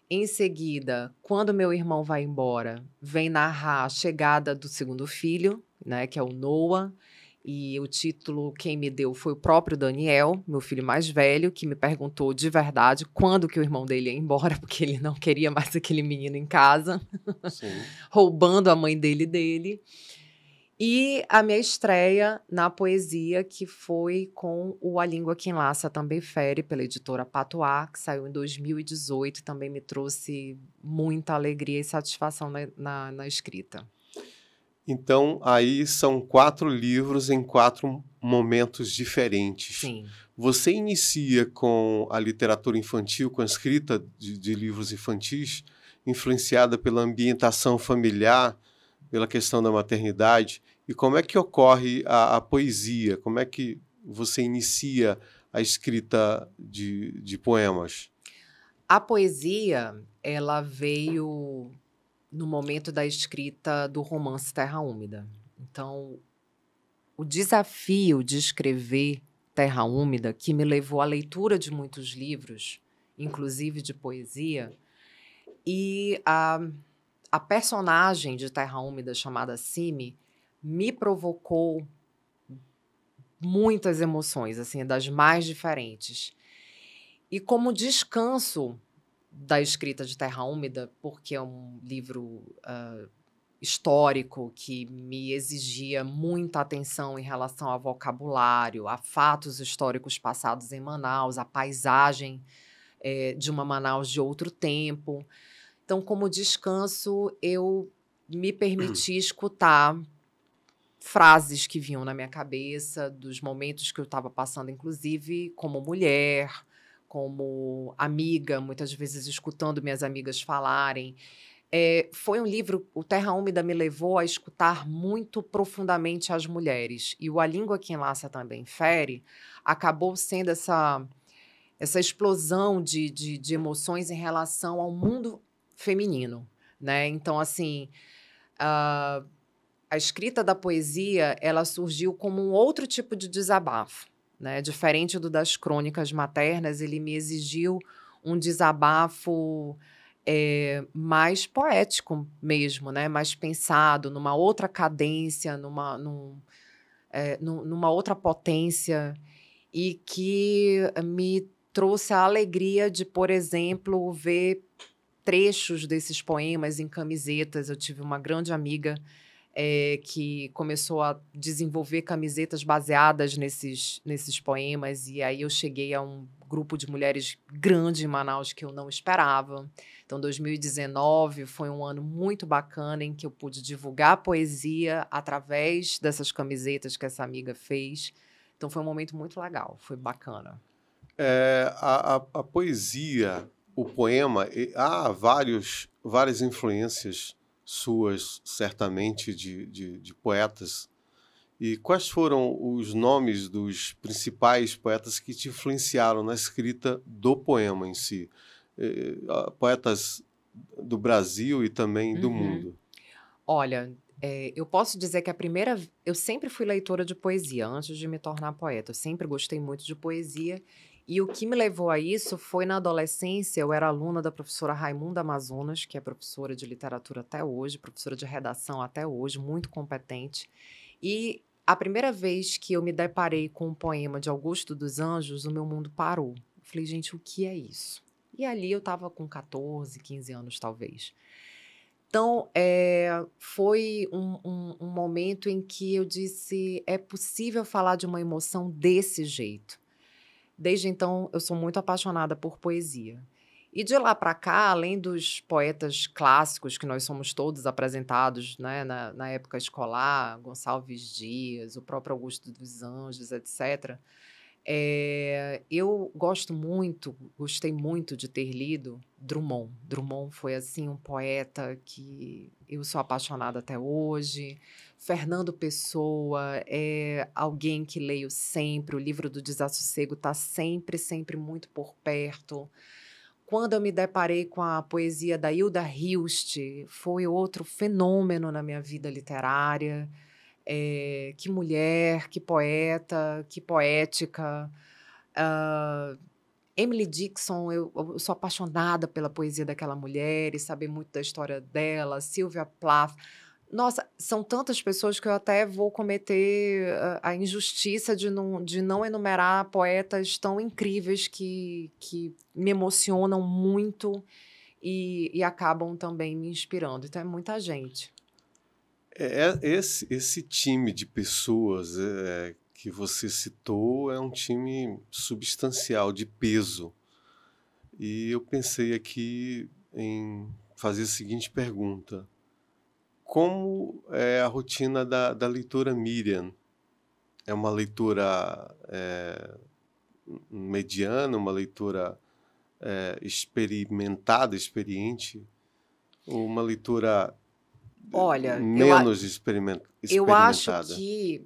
Em seguida, quando meu irmão vai embora, vem narrar a chegada do segundo filho, né, que é o Noah e o título quem me deu foi o próprio Daniel, meu filho mais velho, que me perguntou de verdade quando que o irmão dele ia embora, porque ele não queria mais aquele menino em casa, roubando a mãe dele dele. E a minha estreia na poesia, que foi com o A Língua Que Enlaça Também Fere, pela editora Patuá, que saiu em 2018, também me trouxe muita alegria e satisfação na, na, na escrita. Então, aí são quatro livros em quatro momentos diferentes. Sim. Você inicia com a literatura infantil, com a escrita de, de livros infantis, influenciada pela ambientação familiar, pela questão da maternidade. E como é que ocorre a, a poesia? Como é que você inicia a escrita de, de poemas? A poesia, ela veio no momento da escrita do romance Terra Úmida. Então, o desafio de escrever Terra Úmida, que me levou à leitura de muitos livros, inclusive de poesia, e a, a personagem de Terra Úmida, chamada Simi, me provocou muitas emoções, assim, das mais diferentes. E como descanso da escrita de Terra Úmida, porque é um livro uh, histórico que me exigia muita atenção em relação ao vocabulário, a fatos históricos passados em Manaus, a paisagem é, de uma Manaus de outro tempo. Então, como descanso, eu me permiti escutar frases que vinham na minha cabeça, dos momentos que eu estava passando, inclusive como mulher, como amiga, muitas vezes escutando minhas amigas falarem. É, foi um livro, o Terra Úmida me levou a escutar muito profundamente as mulheres. E o A Língua que Enlaça Também Fere acabou sendo essa, essa explosão de, de, de emoções em relação ao mundo feminino. Né? Então, assim, a, a escrita da poesia, ela surgiu como um outro tipo de desabafo. Né? Diferente do das crônicas maternas, ele me exigiu um desabafo é, mais poético mesmo, né? mais pensado, numa outra cadência, numa, num, é, numa outra potência, e que me trouxe a alegria de, por exemplo, ver trechos desses poemas em camisetas. Eu tive uma grande amiga é, que começou a desenvolver camisetas baseadas nesses, nesses poemas. E aí eu cheguei a um grupo de mulheres grande em Manaus que eu não esperava. Então, 2019 foi um ano muito bacana em que eu pude divulgar poesia através dessas camisetas que essa amiga fez. Então, foi um momento muito legal, foi bacana. É, a, a, a, poesia, o poema, há vários, várias influências suas, certamente, de, de, de poetas. E quais foram os nomes dos principais poetas que te influenciaram na escrita do poema em si? Eh, eh, poetas do Brasil e também do uhum. mundo. Olha, é, eu posso dizer que a primeira. Eu sempre fui leitora de poesia antes de me tornar poeta. Eu sempre gostei muito de poesia e o que me levou a isso foi na adolescência, eu era aluna da professora Raimunda Amazonas, que é professora de literatura até hoje, professora de redação até hoje, muito competente. E a primeira vez que eu me deparei com um poema de Augusto dos Anjos, o meu mundo parou. Eu falei, gente, o que é isso? E ali eu estava com 14, 15 anos, talvez. Então, é, foi um, um, um momento em que eu disse: é possível falar de uma emoção desse jeito Desde então, eu sou muito apaixonada por poesia. E de lá para cá, além dos poetas clássicos que nós somos todos apresentados né, na, na, época escolar, Gonçalves Dias, o próprio Augusto dos Anjos, etc., é, eh, eu gosto muito, gostei muito de ter lido Drummond. Drummond foi assim um poeta que eu sou apaixonada até hoje. Fernando Pessoa é alguém que leio sempre, o livro do Desassossego está sempre, sempre muito por perto. Quando eu me deparei com a poesia da Hilda Hilst, foi outro fenômeno na minha vida literária. É, que mulher, que poeta, que poética. Uh, Emily Dixon, eu, eu, sou apaixonada pela poesia daquela mulher e saber muito da história dela. Sylvia Plath nossa, são tantas pessoas que eu até vou cometer ah, a, injustiça de não, de não enumerar poetas tão incríveis que, que me emocionam muito e, e acabam também me inspirando. Então é muita gente. É, é esse, esse time de pessoas é, que você citou é um time substancial, de peso. E eu pensei aqui em fazer a seguinte pergunta como é a rotina da, da leitura Miriam? É uma leitura é, mediana, uma leitura é, experimentada, experiente? Ou uma leitura Olha, menos eu, experimenta experimentada? Eu acho que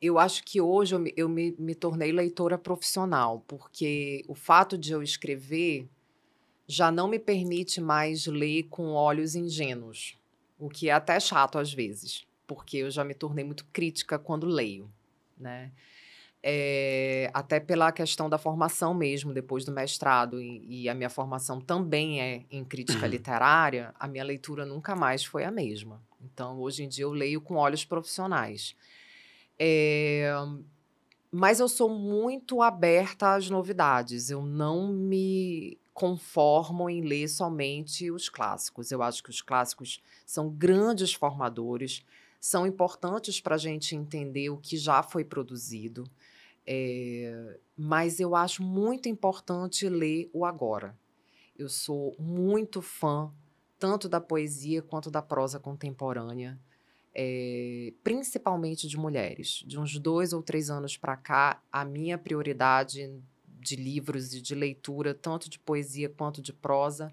eu acho que hoje eu, me, eu me, me, tornei leitora profissional, porque o fato de eu escrever já não me permite mais ler com olhos ingênuos. O que é até chato às vezes, porque eu já me tornei muito crítica quando leio, né? É, até pela questão da formação mesmo, depois do mestrado, e, e a minha formação também é em crítica uhum. literária, a minha leitura nunca mais foi a mesma. Então, hoje em dia, eu leio com olhos profissionais. É, mas eu sou muito aberta às novidades, eu não me conformam em ler somente os clássicos. Eu acho que os clássicos são grandes formadores, são importantes para a gente entender o que já foi produzido, é, mas eu acho muito importante ler o agora. Eu sou muito fã tanto da poesia quanto da prosa contemporânea. É, principalmente de mulheres. De uns dois ou três anos para cá, a minha prioridade de livros e de leitura, tanto de poesia quanto de prosa,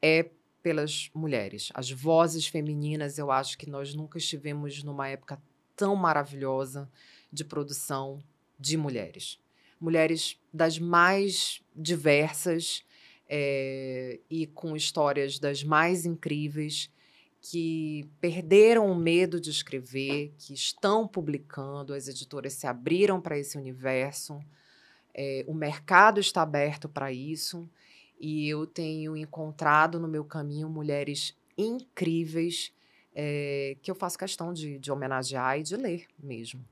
é pelas mulheres. As vozes femininas, eu acho que nós nunca estivemos numa época tão maravilhosa de produção de mulheres. Mulheres das mais diversas é, e com histórias das mais incríveis que perderam o medo de escrever, que estão publicando, as editoras se abriram para esse universo. É, o mercado está aberto para isso e eu tenho encontrado no meu caminho mulheres incríveis é, que eu faço questão de, de, homenagear e de ler mesmo.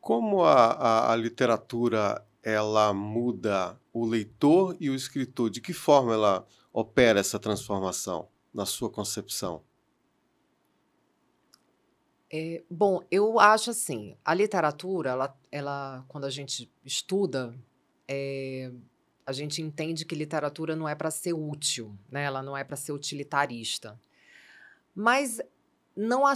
Como a, a, a literatura ela muda o leitor e o escritor? De que forma ela opera essa transformação na sua concepção? É, bom, eu acho assim, a literatura, ela, ela quando a gente estuda, é, a gente entende que literatura não é para ser útil, né? Ela não é para ser utilitarista. Mas não há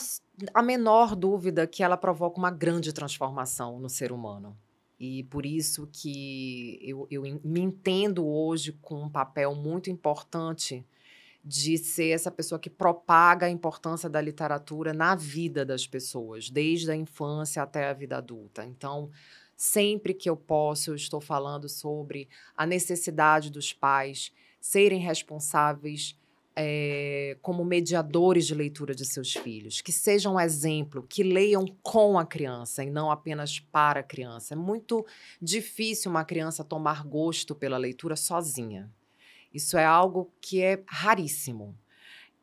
a menor dúvida que ela provoca uma grande transformação no ser humano. E por isso que eu, eu me entendo hoje com um papel muito importante de ser essa pessoa que propaga a importância da literatura na vida das pessoas, desde a infância até a vida adulta. Então, sempre que eu posso, eu estou falando sobre a necessidade dos pais serem responsáveis é, como mediadores de leitura de seus filhos, que sejam um exemplo, que leiam com a criança e não apenas para a criança. É muito difícil uma criança tomar gosto pela leitura sozinha. Isso é algo que é raríssimo.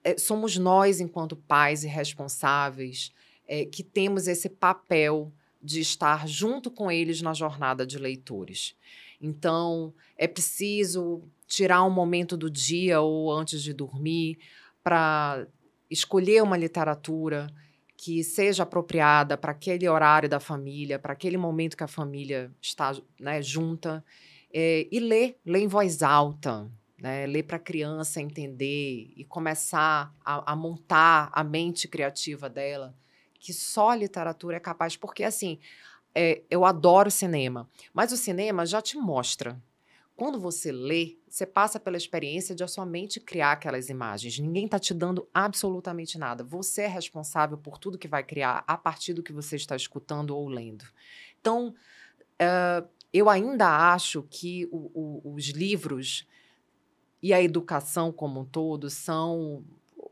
É, somos nós, enquanto pais e responsáveis, é, que temos esse papel de estar junto com eles na jornada de leitores. Então, é preciso tirar um momento do dia ou antes de dormir para escolher uma literatura que seja apropriada para aquele horário da família, para aquele momento que a família está né, junta, é, e ler, ler em voz alta, né, ler para a criança entender e começar a, a, montar a mente criativa dela, que só a literatura é capaz. Porque, assim, é, eu adoro cinema, mas o cinema já te mostra. Quando você lê, você passa pela experiência de a sua mente criar aquelas imagens. Ninguém está te dando absolutamente nada. Você é responsável por tudo que vai criar a partir do que você está escutando ou lendo. Então, uh, eu ainda acho que o, o, os livros e a educação como um todo são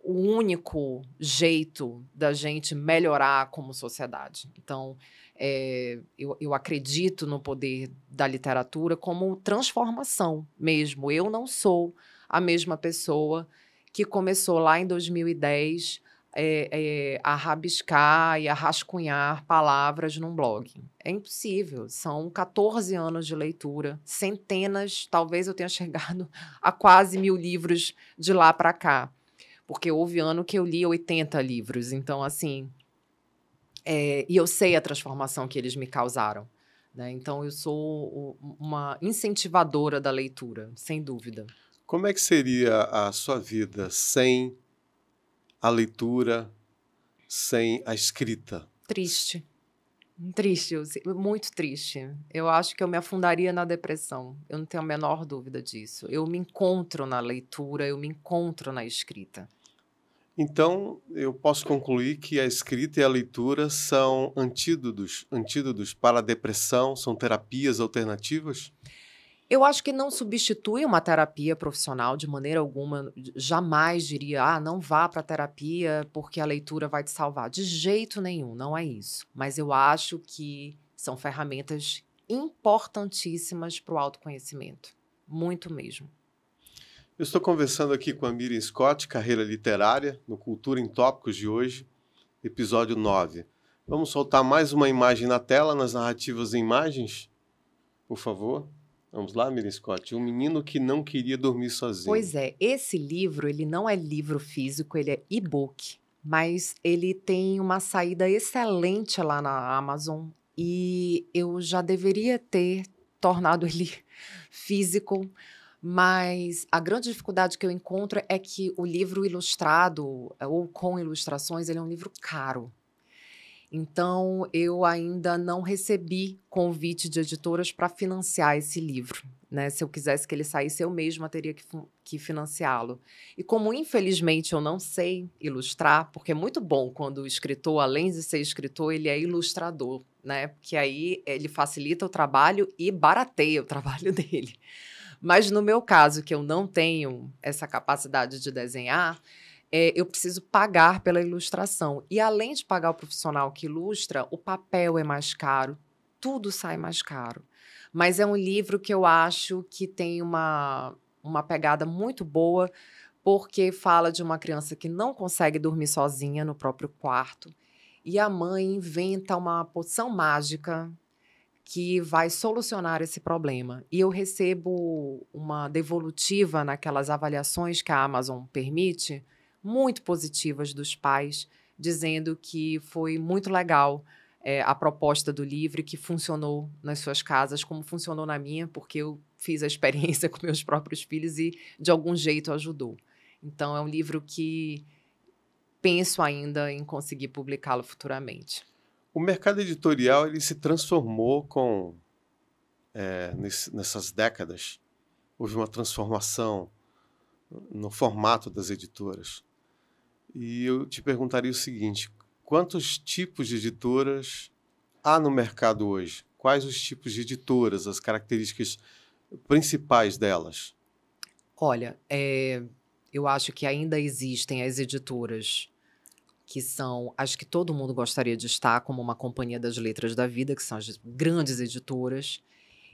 o único jeito da gente melhorar como sociedade. Então, é, eu, eu acredito no poder da literatura como transformação mesmo. Eu não sou a mesma pessoa que começou lá em 2010 é, é, a rabiscar e a rascunhar palavras num blog. É impossível. São 14 anos de leitura, centenas, talvez eu tenha chegado a quase mil livros de lá para cá. Porque houve ano que eu li 80 livros. Então, assim. É, e eu sei a transformação que eles me causaram. Né? Então, eu sou uma incentivadora da leitura, sem dúvida. Como é que seria a sua vida sem a leitura, sem a escrita? Triste. Triste, muito triste. Eu acho que eu me afundaria na depressão. Eu não tenho a menor dúvida disso. Eu me encontro na leitura, eu me encontro na escrita. Então, eu posso concluir que a escrita e a leitura são antídotos, antídotos para a depressão, são terapias alternativas? Eu acho que não substitui uma terapia profissional de maneira alguma. Jamais diria, ah, não vá para terapia porque a leitura vai te salvar. De jeito nenhum, não é isso. Mas eu acho que são ferramentas importantíssimas para o autoconhecimento. Muito mesmo. Eu estou conversando aqui com a Miriam Scott, carreira literária, no Cultura em Tópicos de hoje, episódio 9. Vamos soltar mais uma imagem na tela, nas narrativas e imagens? Por favor. Vamos lá, Miriam Scott. Um menino que não queria dormir sozinho. Pois é, esse livro, ele não é livro físico, ele é e-book, mas ele tem uma saída excelente lá na Amazon e eu já deveria ter tornado ele físico, mas a grande dificuldade que eu encontro é que o livro ilustrado ou com ilustrações, ele é um livro caro. Então, eu ainda não recebi convite de editoras para financiar esse livro. Né? Se eu quisesse que ele saísse, eu mesma teria que, que financiá-lo. E como, infelizmente, eu não sei ilustrar, porque é muito bom quando o escritor, além de ser escritor, ele é ilustrador, né? Porque aí ele facilita o trabalho e barateia o trabalho dele. Mas no meu caso, que eu não tenho essa capacidade de desenhar, é, eu preciso pagar pela ilustração. E além de pagar o profissional que ilustra, o papel é mais caro, tudo sai mais caro. Mas é um livro que eu acho que tem uma, uma pegada muito boa, porque fala de uma criança que não consegue dormir sozinha no próprio quarto. E a mãe inventa uma poção mágica que vai solucionar esse problema. E eu recebo uma devolutiva naquelas avaliações que a Amazon permite muito positivas dos pais, dizendo que foi muito legal é, a proposta do livro que funcionou nas suas casas, como funcionou na minha, porque eu fiz a experiência com meus próprios filhos e de algum jeito ajudou. Então é um livro que penso ainda em conseguir publicá-lo futuramente. O mercado editorial ele se transformou com é, nessas décadas houve uma transformação no formato das editoras. E eu te perguntaria o seguinte: quantos tipos de editoras há no mercado hoje? Quais os tipos de editoras, as características principais delas? Olha, é, eu acho que ainda existem as editoras que são as que todo mundo gostaria de estar, como uma Companhia das Letras da Vida, que são as grandes editoras,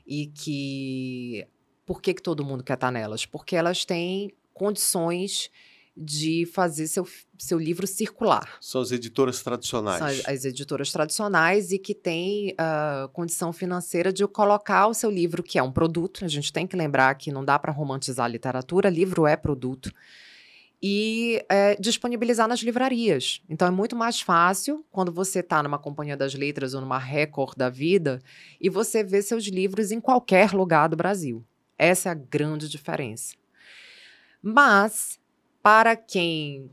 e que. Por que, que todo mundo quer estar nelas? Porque elas têm condições de fazer seu, seu livro circular. São as editoras tradicionais. São as, as editoras tradicionais e que têm uh, condição financeira de colocar o seu livro, que é um produto. A gente tem que lembrar que não dá para romantizar a literatura, livro é produto. E é, disponibilizar nas livrarias. Então é muito mais fácil quando você está numa Companhia das Letras ou numa Record da vida e você vê seus livros em qualquer lugar do Brasil. Essa é a grande diferença. Mas para quem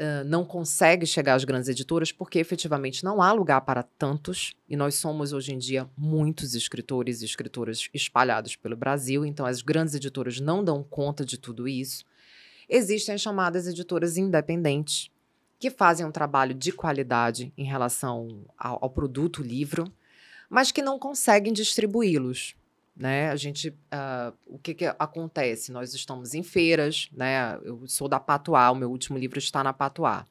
uh, não consegue chegar às grandes editoras, porque efetivamente não há lugar para tantos, e nós somos hoje em dia muitos escritores e escritoras espalhados pelo Brasil, então as grandes editoras não dão conta de tudo isso. Existem as chamadas editoras independentes, que fazem um trabalho de qualidade em relação ao, ao produto livro, mas que não conseguem distribuí-los né? A gente, uh, o que, que acontece? Nós estamos em feiras, né? Eu sou da Patuá, o meu último livro está na Patuá.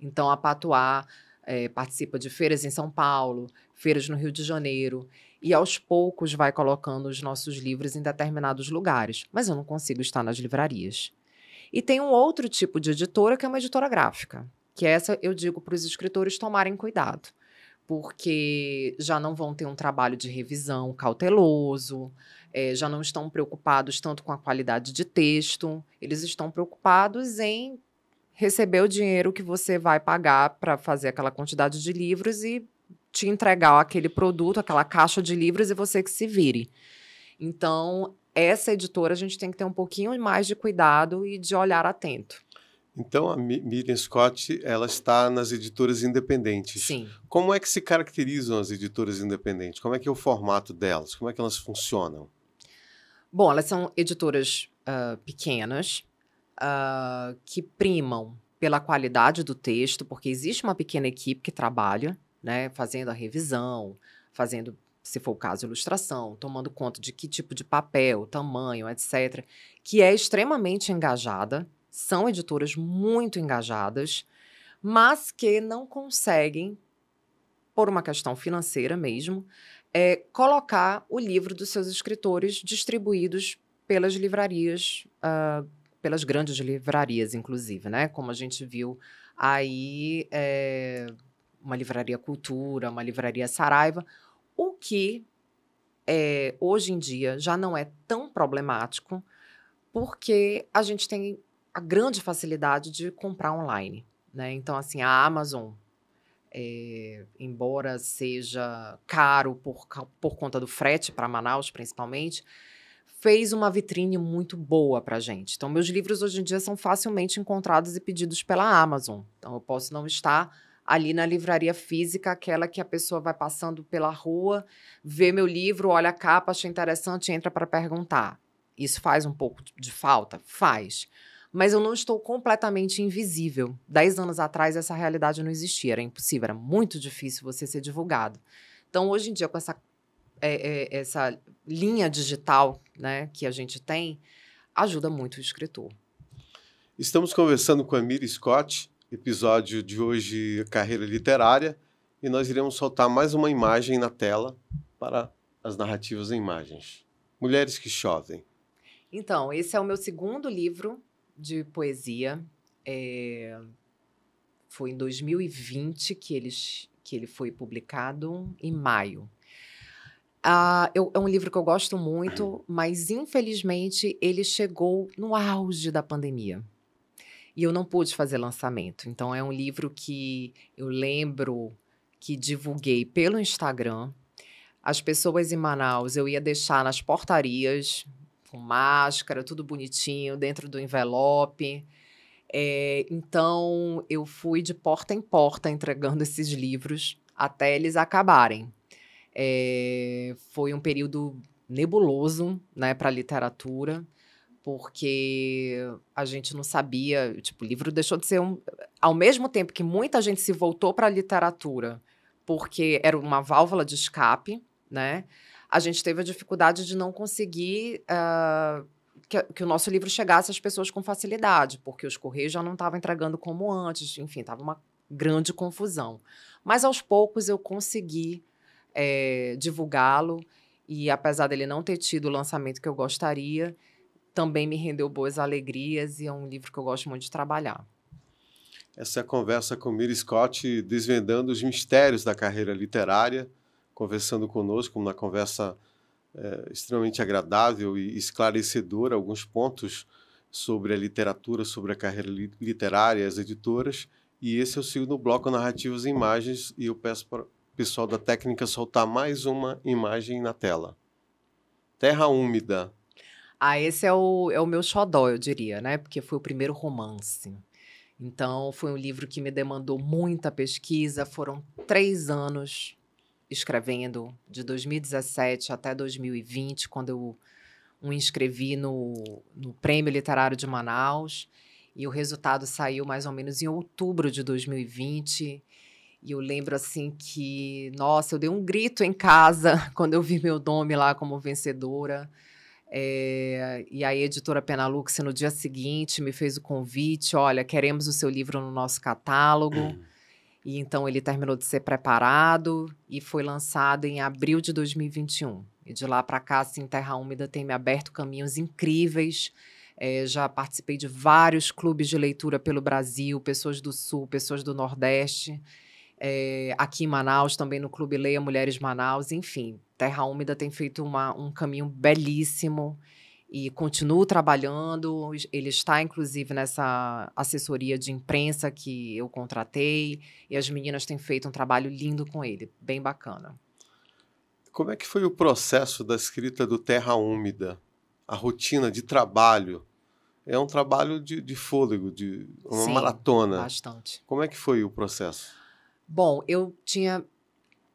Então, a Patuá é, participa de feiras em São Paulo, feiras no Rio de Janeiro, e aos poucos vai colocando os nossos livros em determinados lugares. Mas eu não consigo estar nas livrarias. E tem um outro tipo de editora que é uma editora gráfica, que essa eu digo para os escritores tomarem cuidado porque já não vão ter um trabalho de revisão cauteloso, é, já não estão preocupados tanto com a qualidade de texto, eles estão preocupados em receber o dinheiro que você vai pagar para fazer aquela quantidade de livros e te entregar aquele produto, aquela caixa de livros e você que se vire. Então, essa editora a gente tem que ter um pouquinho mais de cuidado e de olhar atento. Então, a Miriam Scott, ela está nas editoras independentes. Sim. Como é que se caracterizam as editoras independentes? Como é que é o formato delas? Como é que elas funcionam? Bom, elas são editoras uh, pequenas uh, que primam pela qualidade do texto, porque existe uma pequena equipe que trabalha, né, fazendo a revisão, fazendo, se for o caso, ilustração, tomando conta de que tipo de papel, tamanho, etc., que é extremamente engajada são editoras muito engajadas, mas que não conseguem, por uma questão financeira mesmo, é, colocar o livro dos seus escritores distribuídos pelas livrarias, uh, pelas grandes livrarias, inclusive, né? Como a gente viu aí, é, uma livraria Cultura, uma livraria Saraiva, o que é, hoje em dia já não é tão problemático, porque a gente tem a grande facilidade de comprar online. Né? Então, assim, a Amazon, é, embora seja caro por, por conta do frete para Manaus, principalmente, fez uma vitrine muito boa para gente. Então, meus livros hoje em dia são facilmente encontrados e pedidos pela Amazon. Então, eu posso não estar ali na livraria física, aquela que a pessoa vai passando pela rua, vê meu livro, olha a capa, acha interessante, entra para perguntar. Isso faz um pouco de falta? Faz. Faz mas eu não estou completamente invisível. Dez anos atrás, essa realidade não existia, era impossível, era muito difícil você ser divulgado. Então, hoje em dia, com essa, é, é, essa linha digital né, que a gente tem, ajuda muito o escritor. Estamos conversando com a Miri Scott, episódio de hoje Carreira Literária, e nós iremos soltar mais uma imagem na tela para as narrativas em imagens. Mulheres que Chovem. Então, esse é o meu segundo livro de poesia. É, foi em 2020 que, eles, que ele foi publicado, em maio. Ah, eu, é um livro que eu gosto muito, mas infelizmente ele chegou no auge da pandemia. E eu não pude fazer lançamento. Então é um livro que eu lembro que divulguei pelo Instagram. As pessoas em Manaus eu ia deixar nas portarias com máscara, tudo bonitinho, dentro do envelope. É, então, eu fui de porta em porta entregando esses livros até eles acabarem. É, foi um período nebuloso né, para a literatura, porque a gente não sabia. Tipo, o livro deixou de ser um. Ao mesmo tempo que muita gente se voltou para a literatura, porque era uma válvula de escape, né? a gente teve a dificuldade de não conseguir. Uh, que, que, o nosso livro chegasse às pessoas com facilidade, porque os correios já não estavam entregando como antes, enfim, estava uma grande confusão. Mas aos poucos eu consegui é, divulgá-lo e apesar dele não ter tido o lançamento que eu gostaria, também me rendeu boas alegrias e é um livro que eu gosto muito de trabalhar. Essa é a conversa com Miri Scott desvendando os mistérios da carreira literária conversando conosco, uma conversa é, extremamente agradável e esclarecedora, alguns pontos sobre a literatura, sobre a carreira literária, as editoras. E esse é o segundo bloco, Narrativas e Imagens, e eu peço para o pessoal da técnica soltar mais uma imagem na tela. Terra Úmida. Ah, esse é o, é o meu xodó, eu diria, né? Porque foi o primeiro romance. Então, foi um livro que me demandou muita pesquisa, foram três anos escrevendo de 2017 até 2020, quando eu me inscrevi no, no Prêmio Literário de Manaus. E o resultado saiu mais ou menos em outubro de 2020. E eu lembro assim que, nossa, eu dei um grito em casa quando eu vi meu nome lá como vencedora. É, e a editora Penalux, no dia seguinte, me fez o convite: olha, queremos o seu livro no nosso catálogo. E então ele terminou de ser preparado e foi lançado em abril de 2021. E de lá para cá, assim, Terra Úmida tem me aberto caminhos incríveis. É, já participei de vários clubes de leitura pelo Brasil, pessoas do Sul, pessoas do Nordeste. É, aqui em Manaus, também no Clube Leia Mulheres Manaus. Enfim, Terra Úmida tem feito uma, um caminho belíssimo e continuo trabalhando. Ele está, inclusive, nessa assessoria de imprensa que eu contratei, e as meninas têm feito um trabalho lindo com ele, bem bacana. Como é que foi o processo da escrita do Terra Úmida? A rotina de trabalho? É um trabalho de, de fôlego, de uma Sim, maratona. Bastante. Como é que foi o processo? Bom, eu tinha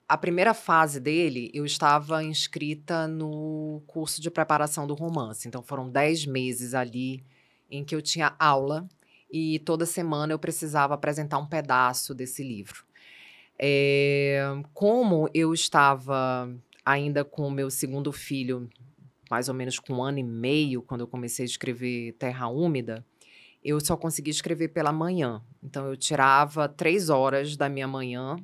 a primeira fase dele, eu estava inscrita no curso de preparação do romance. Então, foram dez meses ali em que eu tinha aula e toda semana eu precisava apresentar um pedaço desse livro. É, como eu estava ainda com o meu segundo filho, mais ou menos com um ano e meio, quando eu comecei a escrever Terra Úmida, eu só conseguia escrever pela manhã. Então, eu tirava três horas da minha manhã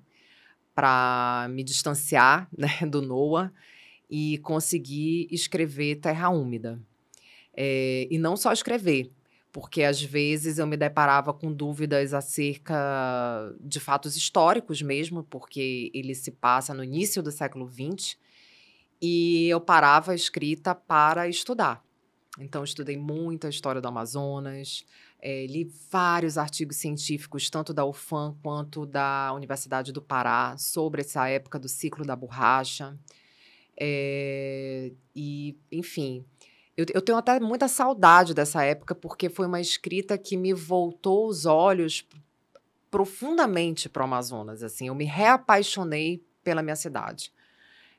para me distanciar né, do Noah e conseguir escrever Terra Úmida. É, e não só escrever, porque às vezes eu me deparava com dúvidas acerca de fatos históricos mesmo, porque ele se passa no início do século XX, e eu parava a escrita para estudar. Então, estudei muito a história do Amazonas, é, li vários artigos científicos, tanto da UFAM quanto da Universidade do Pará, sobre essa época do ciclo da borracha. É, e, enfim, eu, eu, tenho até muita saudade dessa época, porque foi uma escrita que me voltou os olhos profundamente para o Amazonas. Assim, eu me reapaixonei pela minha cidade.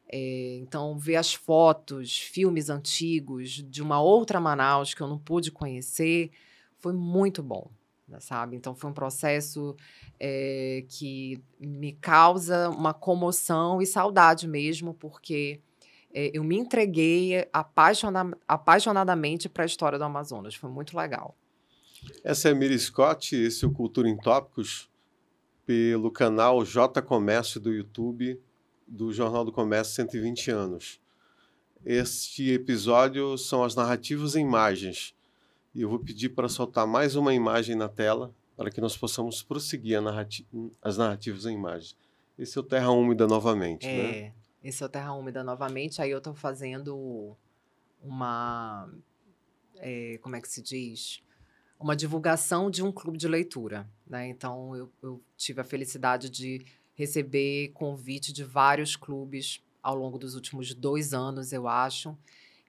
É, então, ver as fotos, filmes antigos de uma outra Manaus que eu não pude conhecer foi muito bom, né, sabe? Então foi um processo é, que me causa uma comoção e saudade mesmo, porque é, eu me entreguei apaixona apaixonadamente para a história do Amazonas. Foi muito legal. Essa é a Miri Scott, esse é o Cultura em Tópicos, pelo canal J Comércio do YouTube do Jornal do Comércio 120 anos. Este episódio são as narrativas e imagens e eu vou pedir para soltar mais uma imagem na tela para que nós possamos prosseguir narrati as narrativas em imagem. Esse é o Terra Úmida novamente, né? é, né? Esse é o Terra Úmida novamente. Aí eu estou fazendo uma. É, como é que se diz? Uma divulgação de um clube de leitura. Né? Então, eu, eu tive a felicidade de receber convite de vários clubes ao longo dos últimos dois anos, eu acho.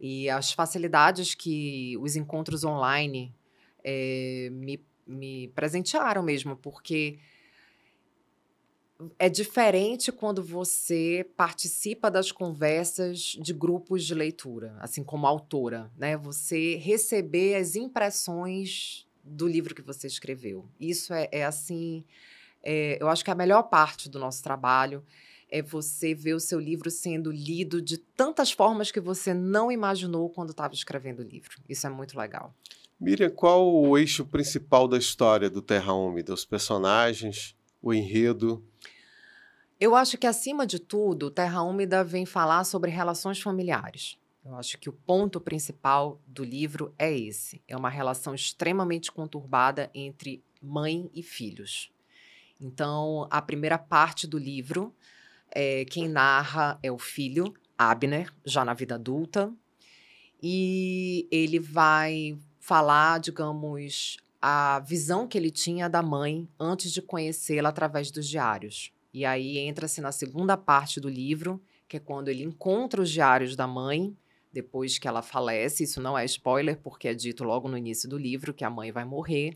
E as facilidades que os encontros online é, me, me presentearam mesmo, porque é diferente quando você participa das conversas de grupos de leitura, assim como autora, né? Você receber as impressões do livro que você escreveu. Isso é, é assim, é, eu acho que é a melhor parte do nosso trabalho é você ver o seu livro sendo lido de tantas formas que você não imaginou quando estava escrevendo o livro. Isso é muito legal. Miriam, qual o eixo principal da história do Terra Úmida? Os personagens, o enredo? Eu acho que, acima de tudo, Terra Úmida vem falar sobre relações familiares. Eu acho que o ponto principal do livro é esse: é uma relação extremamente conturbada entre mãe e filhos. Então, a primeira parte do livro é, quem narra é o filho, Abner, já na vida adulta. E ele vai falar, digamos, a visão que ele tinha da mãe antes de conhecê-la através dos diários. E aí entra-se na segunda parte do livro, que é quando ele encontra os diários da mãe depois que ela falece. Isso não é spoiler, porque é dito logo no início do livro que a mãe vai morrer.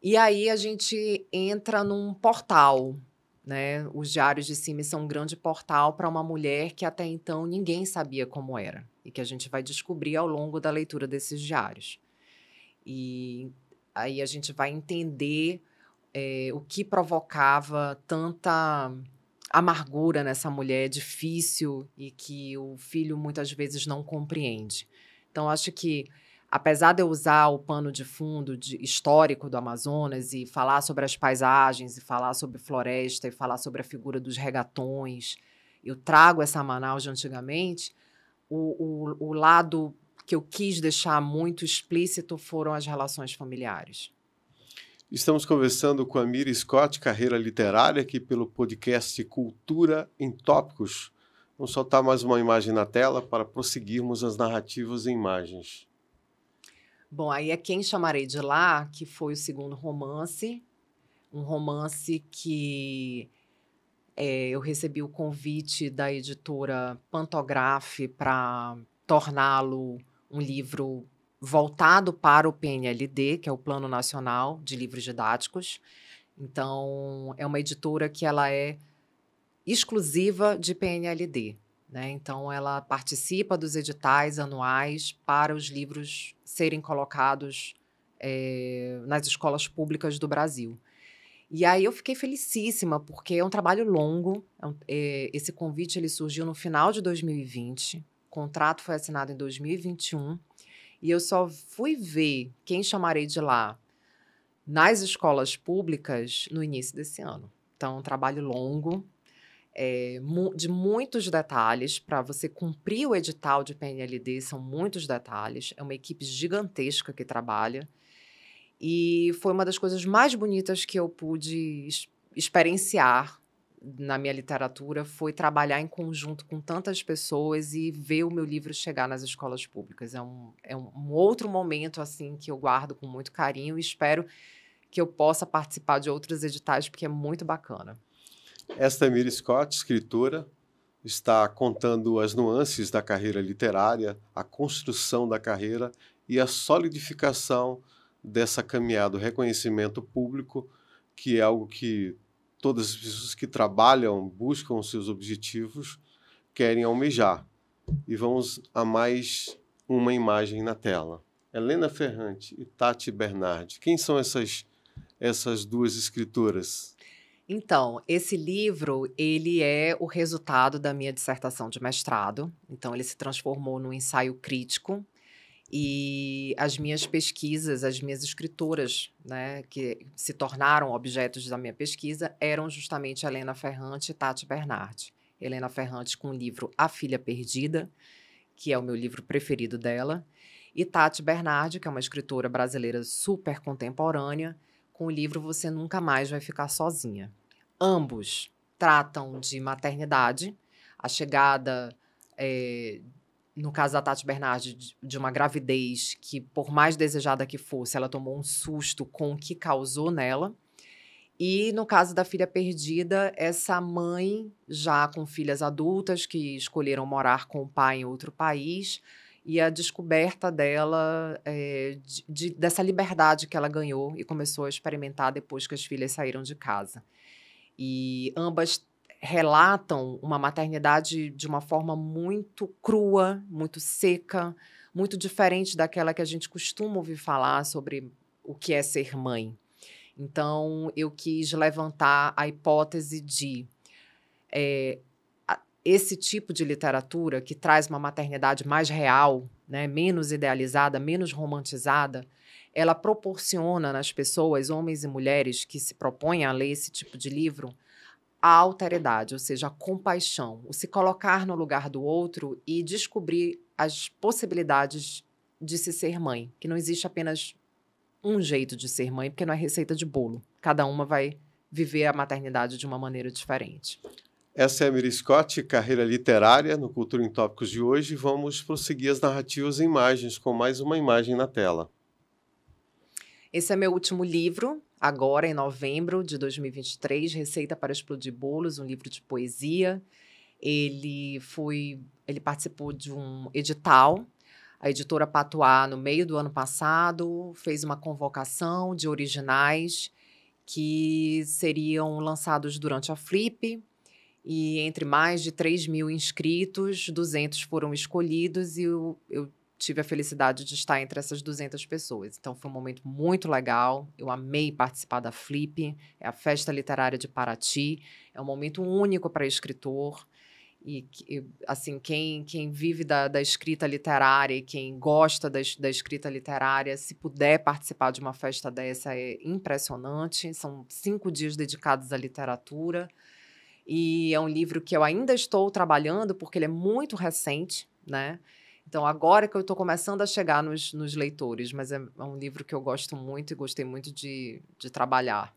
E aí a gente entra num portal né? Os Diários de Cime são um grande portal para uma mulher que até então ninguém sabia como era e que a gente vai descobrir ao longo da leitura desses diários. E aí a gente vai entender é, o que provocava tanta amargura nessa mulher difícil e que o filho muitas vezes não compreende. Então, acho que apesar de eu usar o pano de fundo de, histórico do Amazonas e falar sobre as paisagens, e falar sobre floresta, e falar sobre a figura dos regatões, eu trago essa Manaus de antigamente, o, o, o lado que eu quis deixar muito explícito foram as relações familiares. Estamos conversando com a Mira Scott, carreira literária, aqui pelo podcast Cultura em Tópicos. Vamos soltar mais uma imagem na tela para prosseguirmos as narrativas em imagens. Bom, aí é Quem Chamarei de Lá, que foi o segundo romance. Um romance que é, eu recebi o convite da editora Pantografe para torná-lo um livro voltado para o PNLD, que é o Plano Nacional de Livros Didáticos. Então, é uma editora que ela é exclusiva de PNLD. Né? Então, ela participa dos editais anuais para os livros serem colocados é, nas escolas públicas do Brasil. E aí eu fiquei felicíssima, porque é um trabalho longo. É, eh, esse convite ele surgiu no final de 2020, o contrato foi assinado em 2021, e eu só fui ver quem chamarei de lá nas escolas públicas no início desse ano. Então, é um trabalho longo, é, de muitos detalhes para você cumprir o edital de PNLD, são muitos detalhes. É uma equipe gigantesca que trabalha. E foi uma das coisas mais bonitas que eu pude experienciar na minha literatura foi trabalhar em conjunto com tantas pessoas e ver o meu livro chegar nas escolas públicas. É um, é um outro momento assim que eu guardo com muito carinho e espero que eu possa participar de outros editais, porque é muito bacana. Esta é Mira Scott, escritora, está contando as nuances da carreira literária, a construção da carreira e a solidificação dessa caminhada, o reconhecimento público, que é algo que todas as pessoas que trabalham, buscam os seus objetivos, querem almejar. E vamos a mais uma imagem na tela. Helena Ferrante e Tati Bernardi. Quem são essas, essas duas escritoras? Então, esse livro, ele é o resultado da minha dissertação de mestrado. Então, ele se transformou num ensaio crítico. E as minhas pesquisas, as minhas escritoras, né, que se tornaram objetos da minha pesquisa, eram justamente Helena Ferrante e Tati Bernardi. Helena Ferrante com o livro A Filha Perdida, que é o meu livro preferido dela, e Tati Bernardi, que é uma escritora brasileira super contemporânea, com o livro Você Nunca Mais Vai Ficar Sozinha. Ambos tratam de maternidade, a chegada, é, no caso da Tati Bernardi, de uma gravidez que, por mais desejada que fosse, ela tomou um susto com o que causou nela. E no caso da filha perdida, essa mãe, já com filhas adultas que escolheram morar com o pai em outro país, e a descoberta dela é, de, de, dessa liberdade que ela ganhou e começou a experimentar depois que as filhas saíram de casa. E ambas relatam uma maternidade de uma forma muito crua, muito seca, muito diferente daquela que a gente costuma ouvir falar sobre o que é ser mãe. Então, eu quis levantar a hipótese de é, esse tipo de literatura que traz uma maternidade mais real, né, menos idealizada, menos romantizada, ela proporciona nas pessoas, homens e mulheres que se propõem a ler esse tipo de livro, a alteridade, ou seja, a compaixão, o se colocar no lugar do outro e descobrir as possibilidades de se ser mãe, que não existe apenas um jeito de ser mãe, porque não é receita de bolo. Cada uma vai viver a maternidade de uma maneira diferente. Essa é a Miri Scott, Carreira Literária, no Cultura em Tópicos de hoje. Vamos prosseguir as narrativas e imagens com mais uma imagem na tela. Esse é meu último livro, agora em novembro de 2023, Receita para Explodir Bolos, um livro de poesia. Ele foi, ele participou de um edital. A editora Patuá, no meio do ano passado, fez uma convocação de originais que seriam lançados durante a Flip, e entre mais de 3 mil inscritos, 200 foram escolhidos e eu, eu tive a felicidade de estar entre essas 200 pessoas. Então foi um momento muito legal. Eu amei participar da Flip, é a festa literária de Paraty. É um momento único para escritor. E, assim, quem, quem vive da, da escrita literária e quem gosta da, da escrita literária, se puder participar de uma festa dessa, é impressionante. São cinco dias dedicados à literatura. E é um livro que eu ainda estou trabalhando, porque ele é muito recente, né? Então, agora que eu estou começando a chegar nos, nos leitores, mas é, é, um livro que eu gosto muito e gostei muito de, de trabalhar.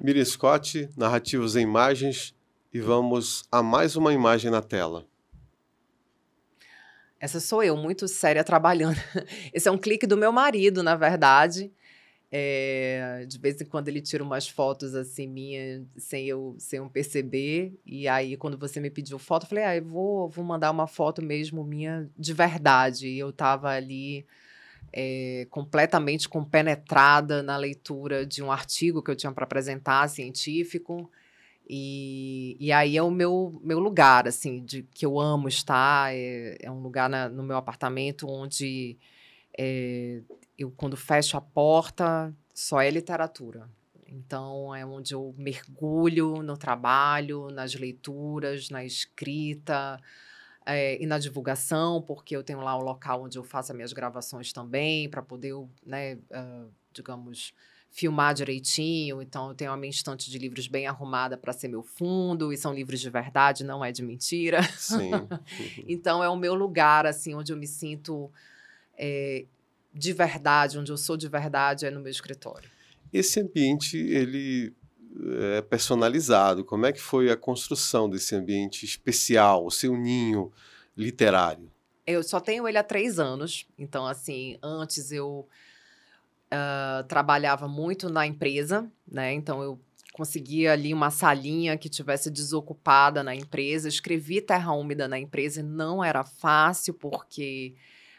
Miri Scott, Narrativos em Imagens, e vamos a mais uma imagem na tela. Essa sou eu, muito séria, trabalhando. Esse é um clique do meu marido, na verdade. É, de vez em quando ele tira umas fotos assim minha sem eu sem eu perceber e aí quando você me pediu foto eu falei ah eu vou vou mandar uma foto mesmo minha de verdade e eu estava ali é, completamente compenetrada na leitura de um artigo que eu tinha para apresentar científico e, e aí é o meu, meu lugar assim de que eu amo estar é, é um lugar na, no meu apartamento onde é, eu quando fecho a porta, só é literatura. Então é onde eu mergulho no trabalho, nas leituras, na escrita é, e na divulgação, porque eu tenho lá o local onde eu faço as minhas gravações também, para poder, né, uh, digamos, filmar direitinho. Então eu tenho a minha estante de livros bem arrumada para ser meu fundo, e são livros de verdade, não é de mentira. Sim. então é o meu lugar, assim, onde eu me sinto. É, de verdade, onde eu sou de verdade, é no meu escritório. Esse ambiente, ele eh, é personalizado. Como é que foi a construção desse ambiente especial, o seu ninho literário? Eu só tenho ele há três anos. Então, assim, antes eu uh, trabalhava muito na empresa, né? Então, eu conseguia ali uma salinha que tivesse desocupada na empresa. Escrevi Terra Úmida na empresa e não era fácil, porque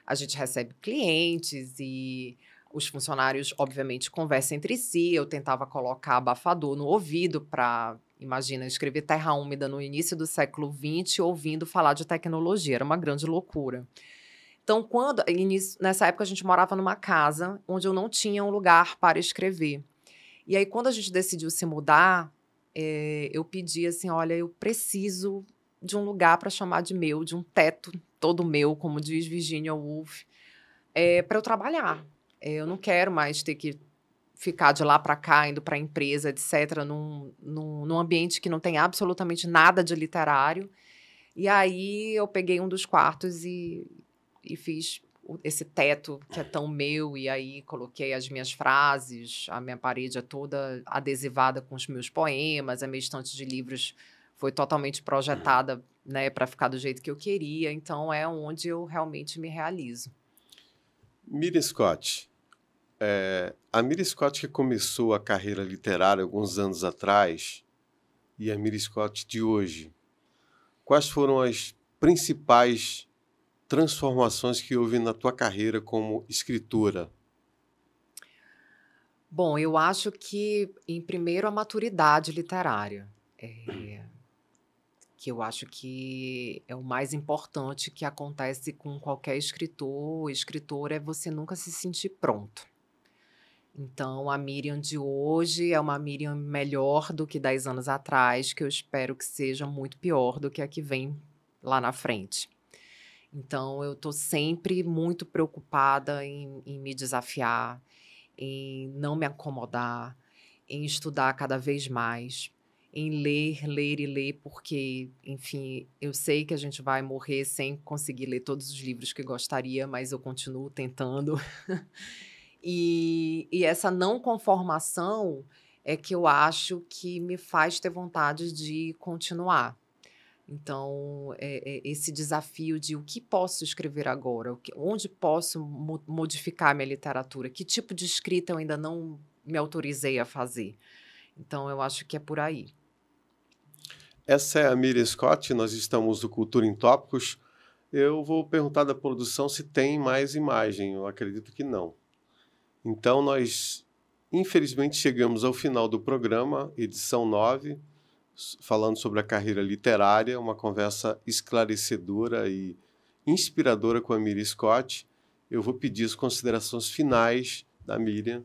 a gente recebe clientes e os funcionários, obviamente, conversam entre si. Eu tentava colocar abafador no ouvido para. Imagina, escrever Terra Úmida no início do século XX ouvindo falar de tecnologia. Era uma grande loucura. Então, quando nessa época a gente morava numa casa onde eu não tinha um lugar para escrever. E aí, quando a gente decidiu se mudar, é, eu pedi assim: olha, eu preciso de um lugar para chamar de meu, de um teto todo meu, como diz Virginia Woolf, é, eh, para eu trabalhar. É, eu não quero mais ter que ficar de lá para cá, indo para a empresa, etc., num, num, num ambiente que não tem absolutamente nada de literário. E aí eu peguei um dos quartos e, e fiz esse teto que é tão meu, e aí coloquei as minhas frases, a minha parede é toda adesivada com os meus poemas, a minha estante de livros foi totalmente projetada né, para ficar do jeito que eu queria. Então é onde eu realmente me realizo. Mira Scott, é, a Mira Scott que começou a carreira literária alguns anos atrás e a Mira Scott de hoje, quais foram as principais transformações que houve na tua carreira como escritora? Bom, eu acho que, em primeiro, a maturidade literária. É, que eu acho que é o mais importante que acontece com qualquer escritor escritora, é você nunca se sentir pronto. Então, a Miriam de hoje é uma Miriam melhor do que 10 anos atrás, que eu espero que seja muito pior do que a que vem lá na frente. Então, eu estou sempre muito preocupada em, em me desafiar, em não me acomodar, em estudar cada vez mais em ler, ler e ler, porque, enfim, eu sei que a gente vai morrer sem conseguir ler todos os livros que gostaria, mas eu continuo tentando. e, e essa não conformação é que eu acho que me faz ter vontade de continuar. Então, é, é esse desafio de o que posso escrever agora, onde posso mo modificar minha literatura, que tipo de escrita eu ainda não me autorizei a fazer. Então, eu acho que é por aí. Essa é a Miriam Scott, nós estamos do Cultura em Tópicos. Eu vou perguntar da produção se tem mais imagem, eu acredito que não. Então, nós infelizmente chegamos ao final do programa, edição 9, falando sobre a carreira literária, uma conversa esclarecedora e inspiradora com a Miriam Scott. Eu vou pedir as considerações finais da Miriam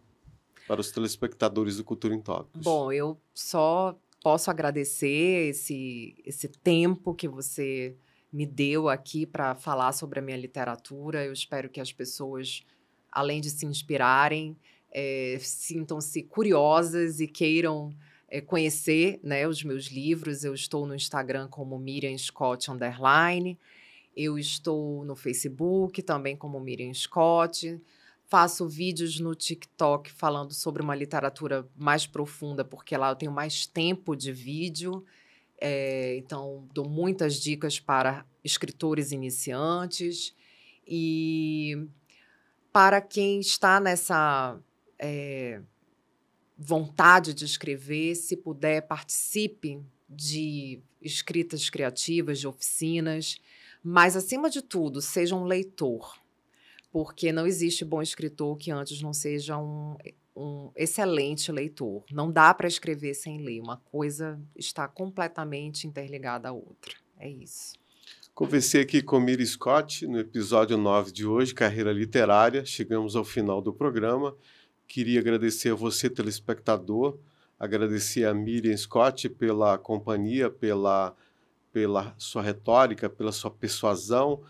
para os telespectadores do Cultura em Tópicos. Bom, eu só posso agradecer esse, esse tempo que você me deu aqui para falar sobre a minha literatura. Eu espero que as pessoas, além de se inspirarem, é, sintam-se curiosas e queiram é, conhecer né, os meus livros. Eu estou no Instagram como Miriam Scott Underline. Eu estou no Facebook também como Miriam Scott faço vídeos no TikTok falando sobre uma literatura mais profunda, porque lá eu tenho mais tempo de vídeo. É, então, dou muitas dicas para escritores iniciantes e para quem está nessa é, vontade de escrever, se puder, participe de escritas criativas, de oficinas, mas, acima de tudo, seja um leitor porque não existe bom escritor que antes não seja um, um excelente leitor. Não dá para escrever sem ler. Uma coisa está completamente interligada à outra. É isso. Conversei aqui com Miri Scott no episódio 9 de hoje, Carreira Literária. Chegamos ao final do programa. Queria agradecer a você, telespectador, agradecer a Miriam Scott pela companhia, pela, pela sua retórica, pela sua persuasão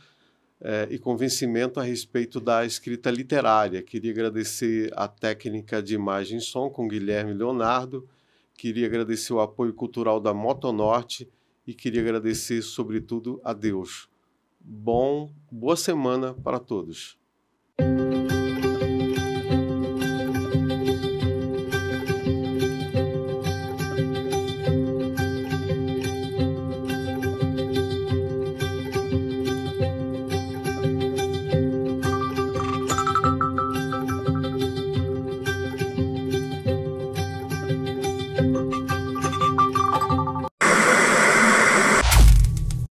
é, e convencimento a respeito da escrita literária. Queria agradecer a técnica de imagem e som com Guilherme Leonardo, queria agradecer o apoio cultural da Motonorte e queria agradecer, sobretudo, a Deus. Bom, boa semana para todos.